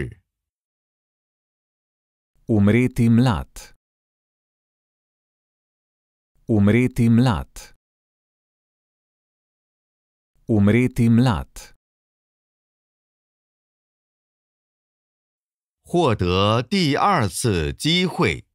Umreti mlad. Umreti mlad. umreti mlad，获得第二次机会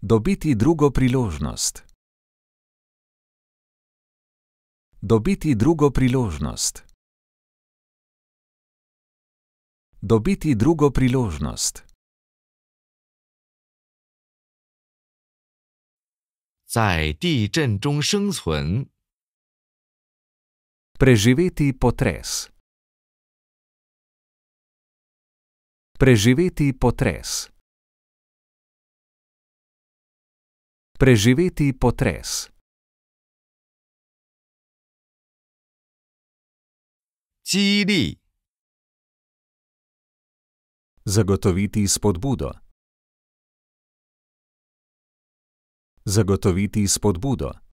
，dobiti drugopričojnost，dobiti drugopričojnost，dobiti drugopričojnost，在地震中生存。Preživeti potres. Preživeti potres. Preživeti potres. Cili. Zagotoviti spodbudo. Zagotoviti spodbudo.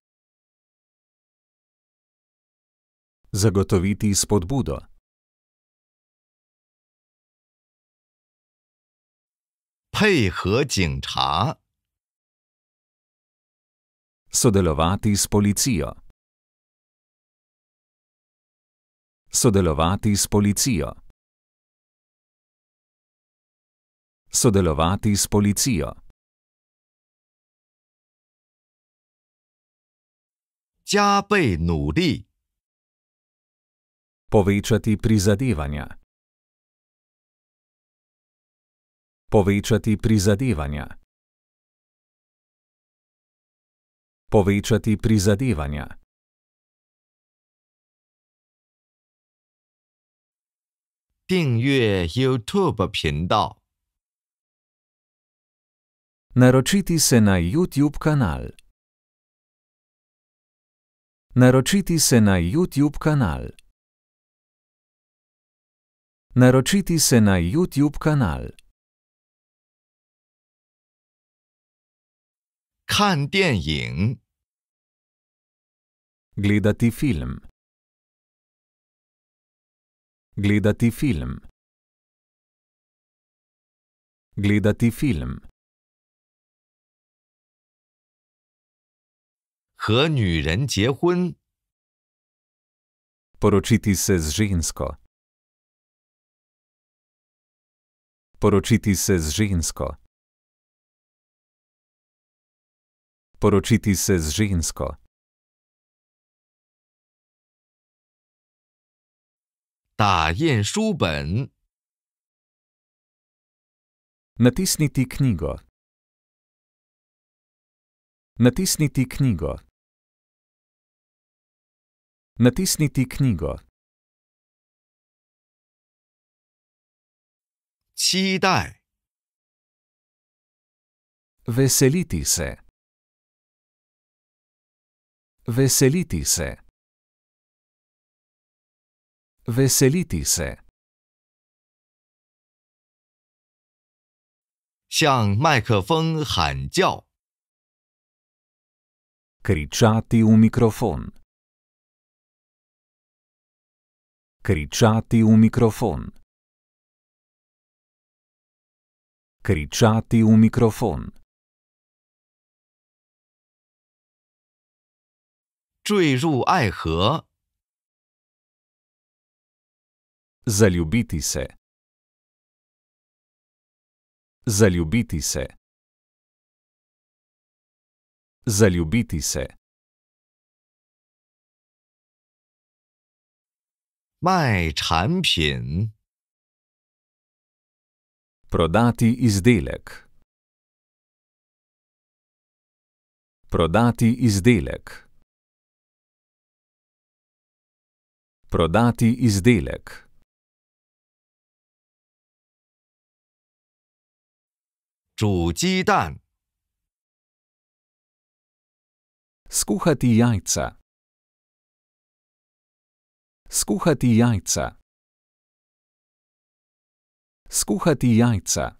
zagotoviti spodbudo. Sodelovati s policijo. Sodelovati s policijo. Sodelovati s policijo. Čapej nuri. Povečati prizadevanja. Povečati prizadevanja. Povečati prizadevanja. Dingjue YouTube 频道. Naročiti se na YouTube kanal. Naročiti se na YouTube kanal. Naročiti se na YouTube kanal. Kandjenjing. Gledati film. Gledati film. Gledati film. Hrnjuren 结婚. Poročiti se z žensko. Poročiti se z žensko. Poročiti se z žensko. Da jen šuben. Natisniti knjigo. Natisniti knjigo. Natisniti knjigo. 期待。v e s e l i t i se. v e s e l i t i se. v e s e l i t i se. 向麦克风喊叫。Cricciati un microfono. Cricciati un microfono. Kričati v mikrofon. Zaljubiti se. Zaljubiti se. Zaljubiti se. Maj čanpin. Prodati izdelek. Prodati izdelek. Prodati izdelek. Čuči dan. Skuhati jajca. Skuhati jajca. Skuhati jajca.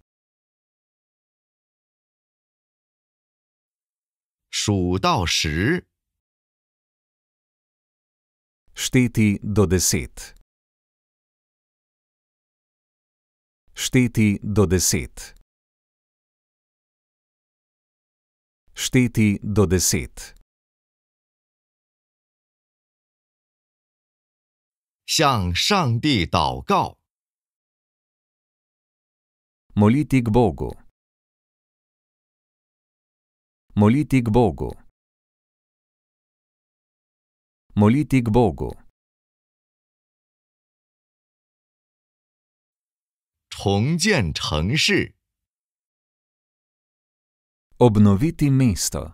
Šteti do deset. Šteti do deset. Šteti do deset. Šang šang di dao gao. Moliti k Bogu. Moliti k Bogu. Moliti k Bogu. Obnoviti mesto.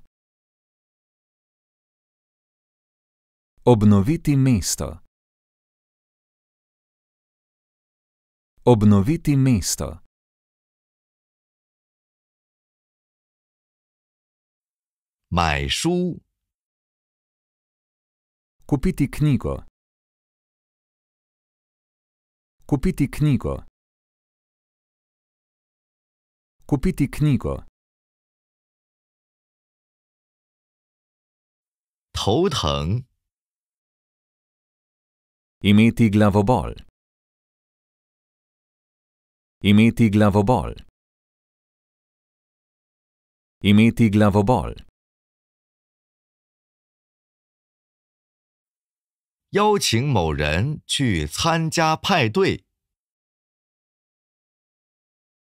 Obnoviti mesto. Obnoviti mesto. 买书。Купити книгу. Купити книгу. Купити книгу. 头疼。Imiti glavobol. Imiti glavobol. Imiti glavobol. 邀请某人去参加派对。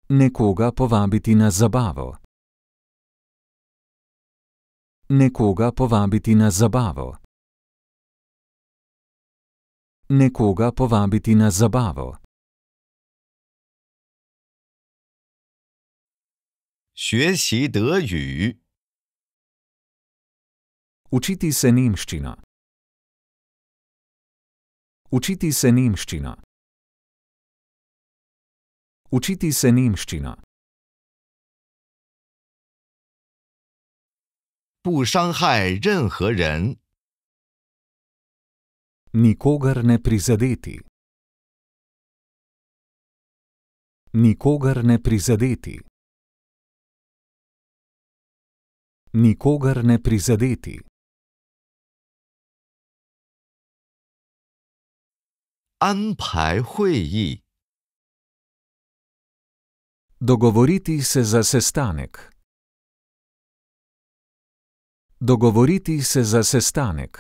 Nekoga povabiti na zabavo. Nekoga povabiti na zabavo. Nekoga povabiti na zabavo. Učiti se nemščina. Učiti se nemščina. Učiti se nemščina. Nikogar ne prizadeti. Nikogar ne prizadeti. Nikogar ne prizadeti. 安排会议。dogovoriti se za sestanek。dogovoriti se za sestanek。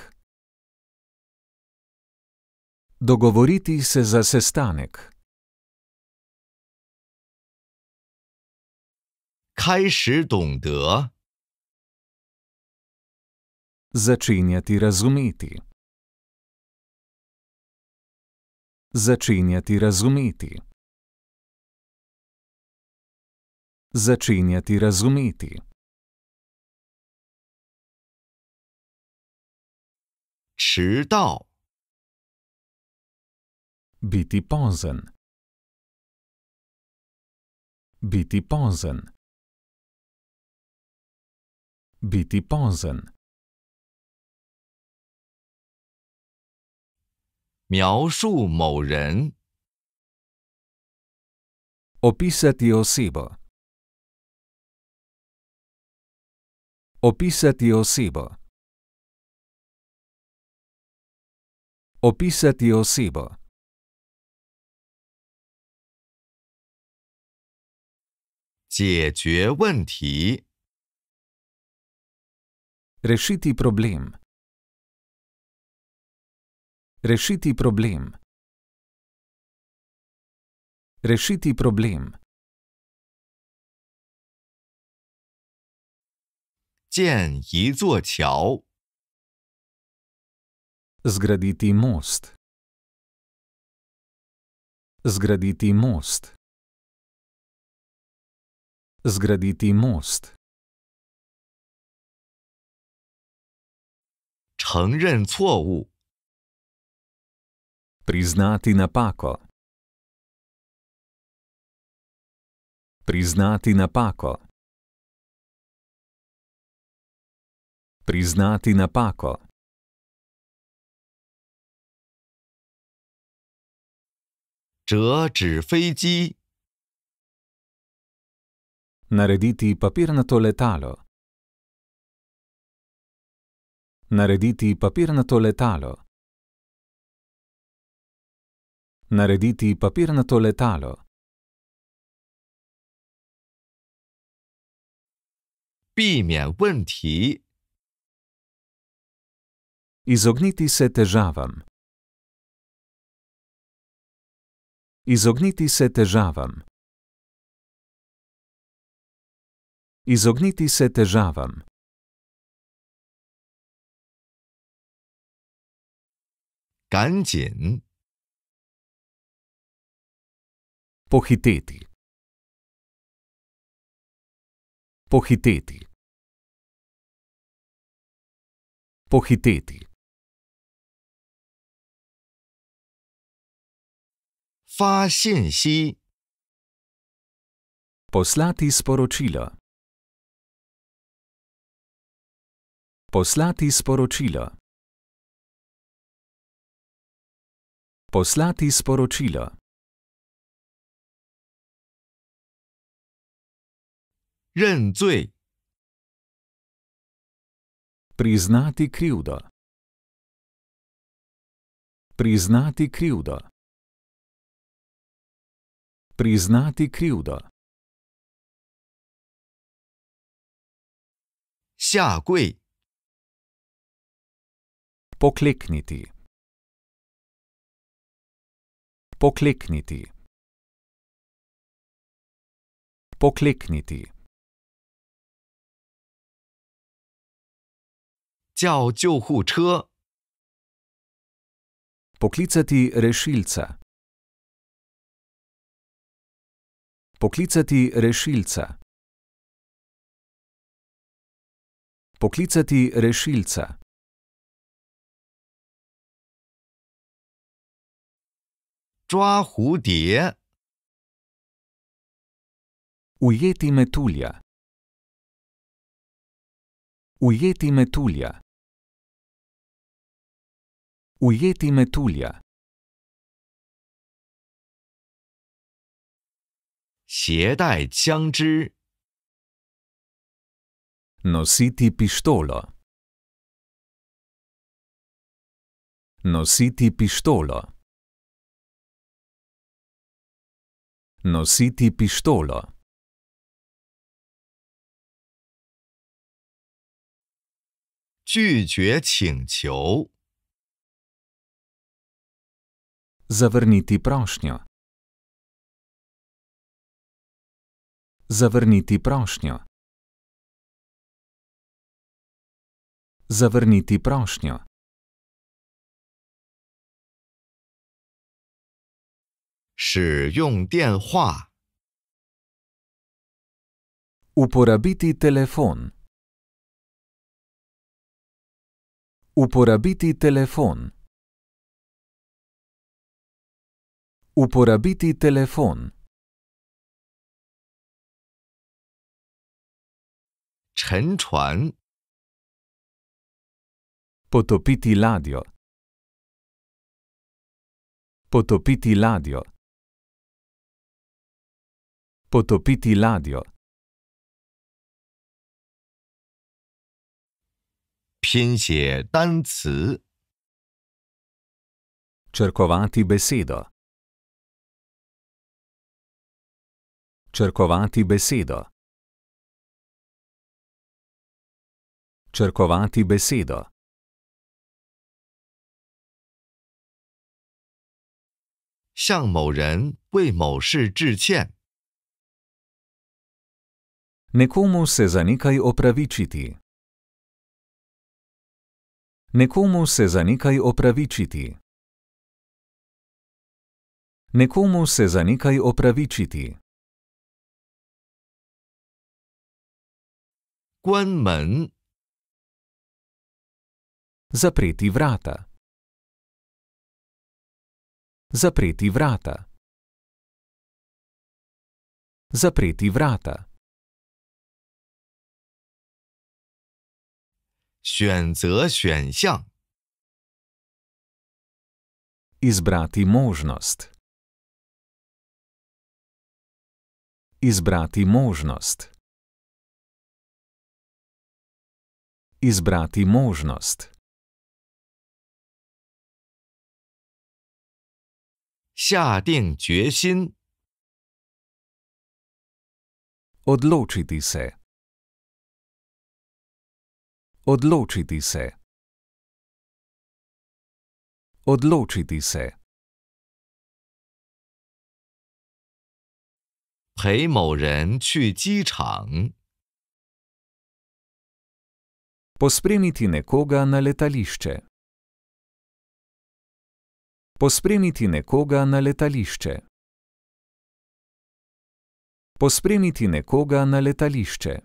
dogovoriti se za sestanek。开始懂得。začinjati razumeti。Začenjati razumeti. Začenjati razumeti. Čirdal. Biti pozen. Biti pozen. Biti pozen. 描述某人 o b i s a t i o s i b a o b i s a t i o s i b a o b i s a t i o s i b a 解决问题，resciti problem。Rešiti problem. Rešiti problem. Zgraditi most. Zgraditi most. Zgraditi most. 承认错误。Priznati napako. Priznati napako. Priznati napako. Narediti papirnato letalo. Narediti papirnato letalo. Narediti papirnato letalo. Izogniti se težavam. Izogniti se težavam. Izogniti se težavam. Ganjin. Pohiteti. Pohiteti. Pohiteti. Fa xinxi. Poslati sporočilo. Poslati sporočilo. Poslati sporočilo. 认罪。Priznati krivda。Priznati krivda。Priznati krivda。下跪。Poklikniti。Poklikniti。Poklikniti。叫救护车。Poklicati rešilca. Poklicati rešilca. Poklicati rešilca. Čua hudije. Ujeti metulja. Ujeti metulja. 携带枪支，携带枪支，携带枪支，拒绝请求。Zavrniti prošnjo. Zavrniti prošnjo. Zavrniti prošnjo. Uporabiti telefon. Uporabiti telefon. Uporabiti telefon. Čenčuan. Potopiti ladjo. Potopiti ladjo. Potopiti ladjo. Črkovati besedo. Črkovati besedo. Črkovati besedo. Šang mou ren wei mou shi zhiqian. Nekomu se za nekaj opravičiti. Nekomu se za nekaj opravičiti. Nekomu se za nekaj opravičiti. 关门。zapreti vrata. zapreti vrata. zapreti vrata. 选择选项。izbrati možnost。izbrati možnost。isbrati m o g n o s t 下定决心，odločiti se，odločiti se，odločiti se，陪某人去机场。Pospremiti nekoga na letališče. Pospremiti nekoga na letališče. Pospremiti nekoga na letališče.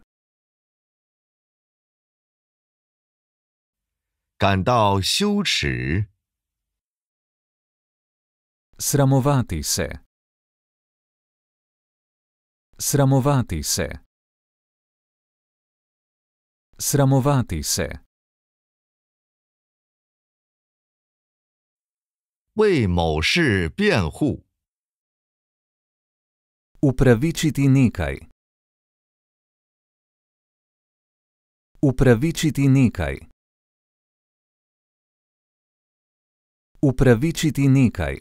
Kandal siuči. Sramovati se. Sramovati se. Sramovati se. Upravičiti nekaj. Upravičiti nekaj. Upravičiti nekaj.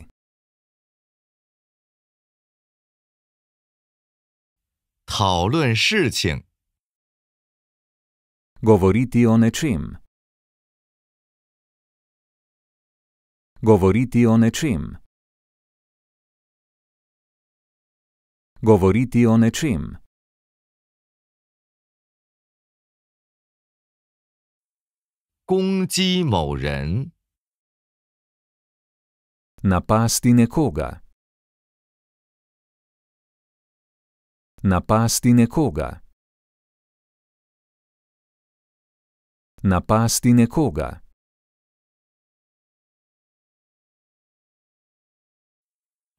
Tao 论事情. Govoriti o nečem. Govoriti o nečem. Govoriti o nečem. Gongji mou ren. Napasti nekoga. Napasti nekoga. n a pasti nekoga.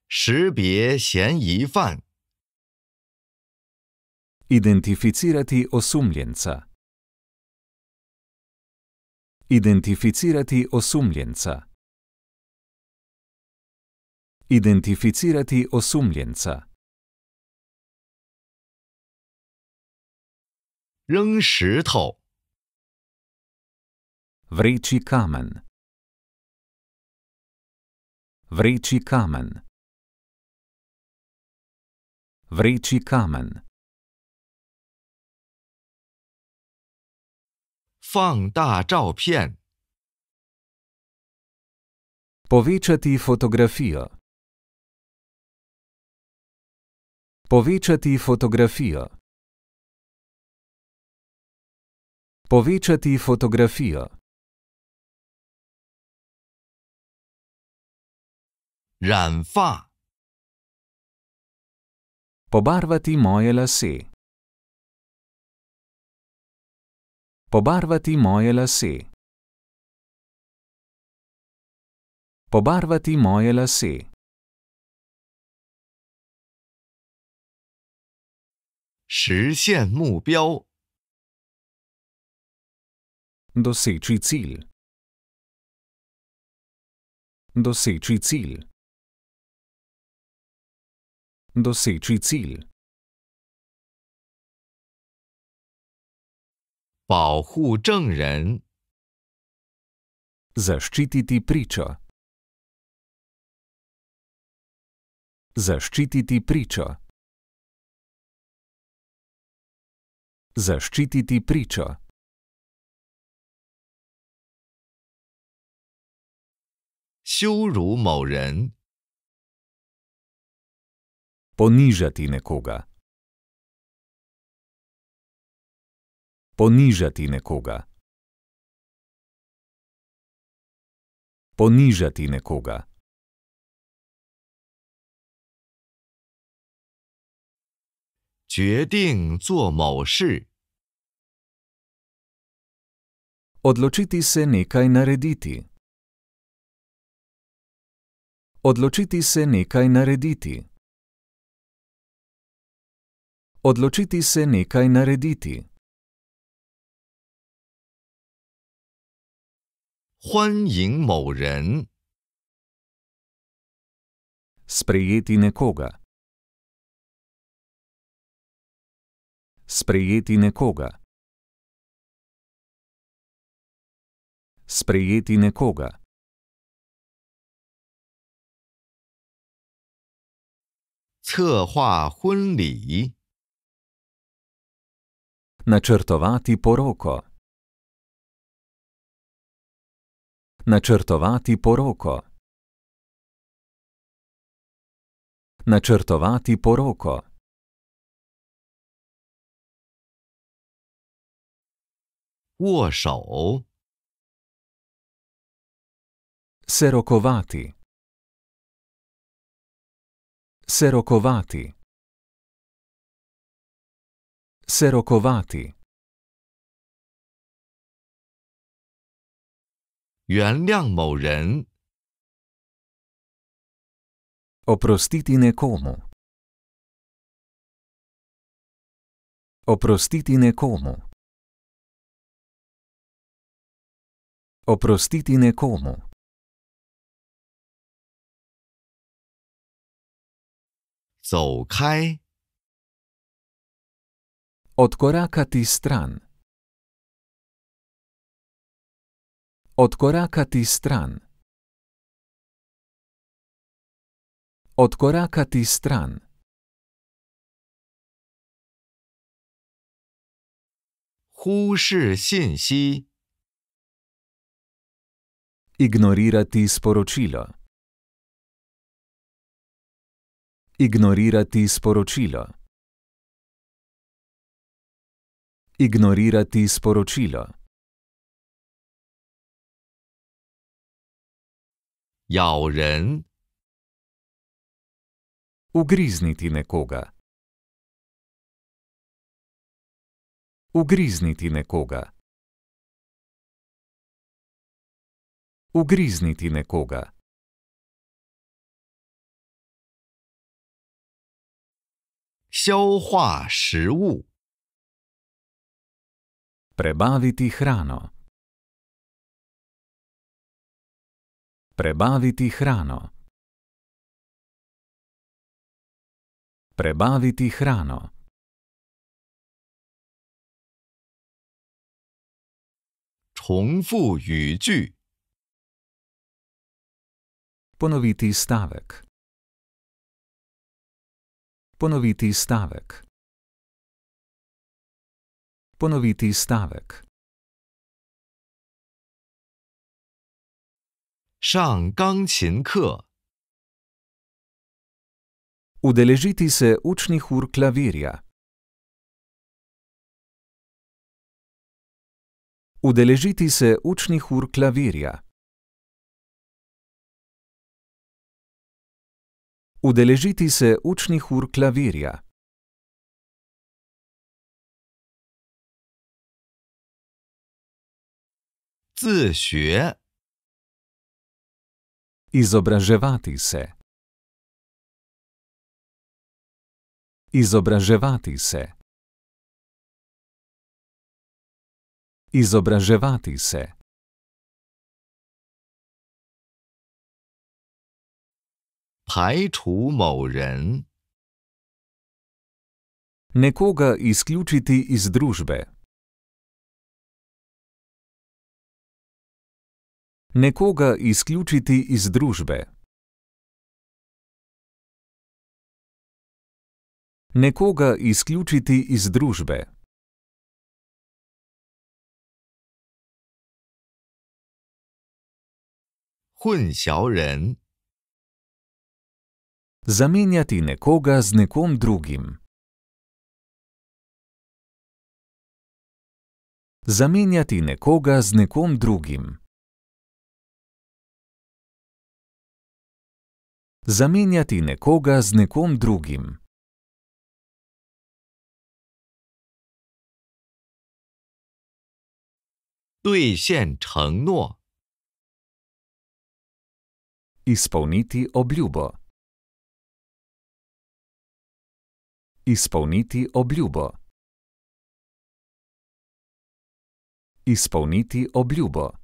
识别嫌疑犯 Identificirati osumljenca. Identificirati osumljenca. Identificirati osumljenca. 扔石头。Vreči kamen. Vreči kamen. Vreči kamen. Fang da zhao pian. Povečati fotografijo. Povečati fotografijo. Povečati fotografijo. 染发。Pobarvati moje lase. Pobarvati moje lase. Pobarvati moje lase. Šišen mu bil. Doseči cilj. Doseči cilj. Doseči cilj. Zaščititi pričo. Zaščititi pričo. Zaščititi pričo. Zaščititi pričo. 羞辱某人。ponižati nekoga. Ponižati nekoga. Ponižati nekoga. Odločiti se nekaj narediti. Odločiti se nekaj narediti. Odločiti se nekaj narediti. Sprejeti nekoga. Sprejeti nekoga. Sprejeti nekoga. Cehua hunli. Načrtovati poroko. Načrtovati poroko. Načrtovati poroko. Uošal. Se rokovati. Se rokovati se rokovati. 原谅某人。oprostiti nekomu。oprostiti nekomu。oprostiti nekomu。走开。Odkorakati stran. Odkorakati stran. Odkorakati stran. Hušišinsi. Ignorirati sporočilo. Ignorirati sporočilo. Ignorirati sporočilo. Javren. Ugrizniti nekoga. Ugrizniti nekoga. Ugrizniti nekoga. Šelha 食物. Prebaviti hrano. Prebaviti hrano. Prebaviti hrano. Ponoviti stavek. Ponoviti stavek ponoviti stavek. Udeležiti se učnih ur klavirja. Udeležiti se učnih ur klavirja. Udeležiti se učnih ur klavirja. 自学。izobraževati se. izobraževati se. izobraževati se. Pajču moren. Nekoga izključiti iz družbe. Nekoga izključiti iz družbe. Nekoga izključiti iz družbe. Hunjavren. Zamenjati nekoga z nekom drugim. Zamenjati nekoga z nekom drugim. Zamenjati nekoga z nekom drugim. Izpolniti obljubo. Izpolniti obljubo. Izpolniti obljubo.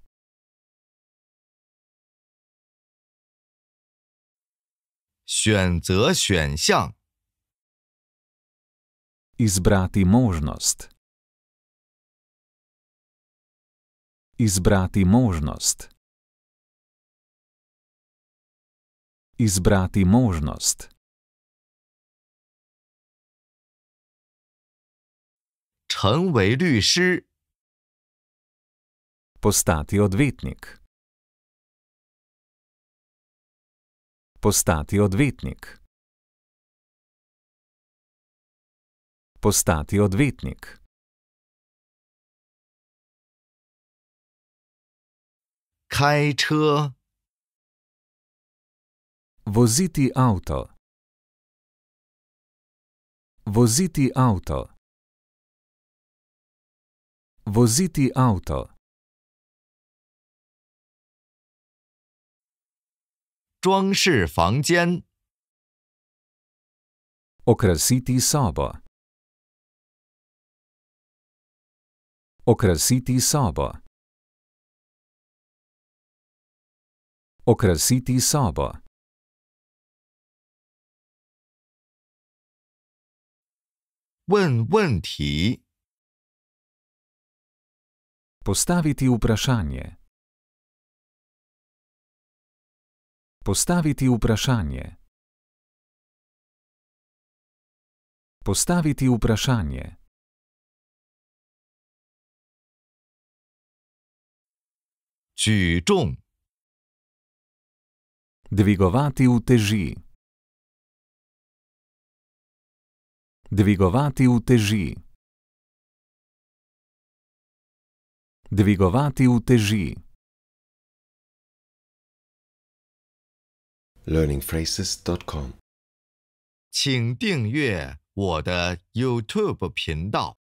选择选项。izbrati možnost。izbrati možnost。izbrati možnost。成为律师。postati odvjetnik。Postati odvetnik. Postati odvetnik. Kaj če? Voziti avto. Voziti avto. Voziti avto. 装饰房间。Okrasiti sobu. Okrasiti sobu. Okrasiti sobu. 问问题。Postaviti uprashanje. Postaviti vprašanje. Postaviti vprašanje. Čičong. Dvigovati v teži. Dvigovati v teži. Dvigovati v teži. learningphrases.com。请订阅我的 YouTube 频道。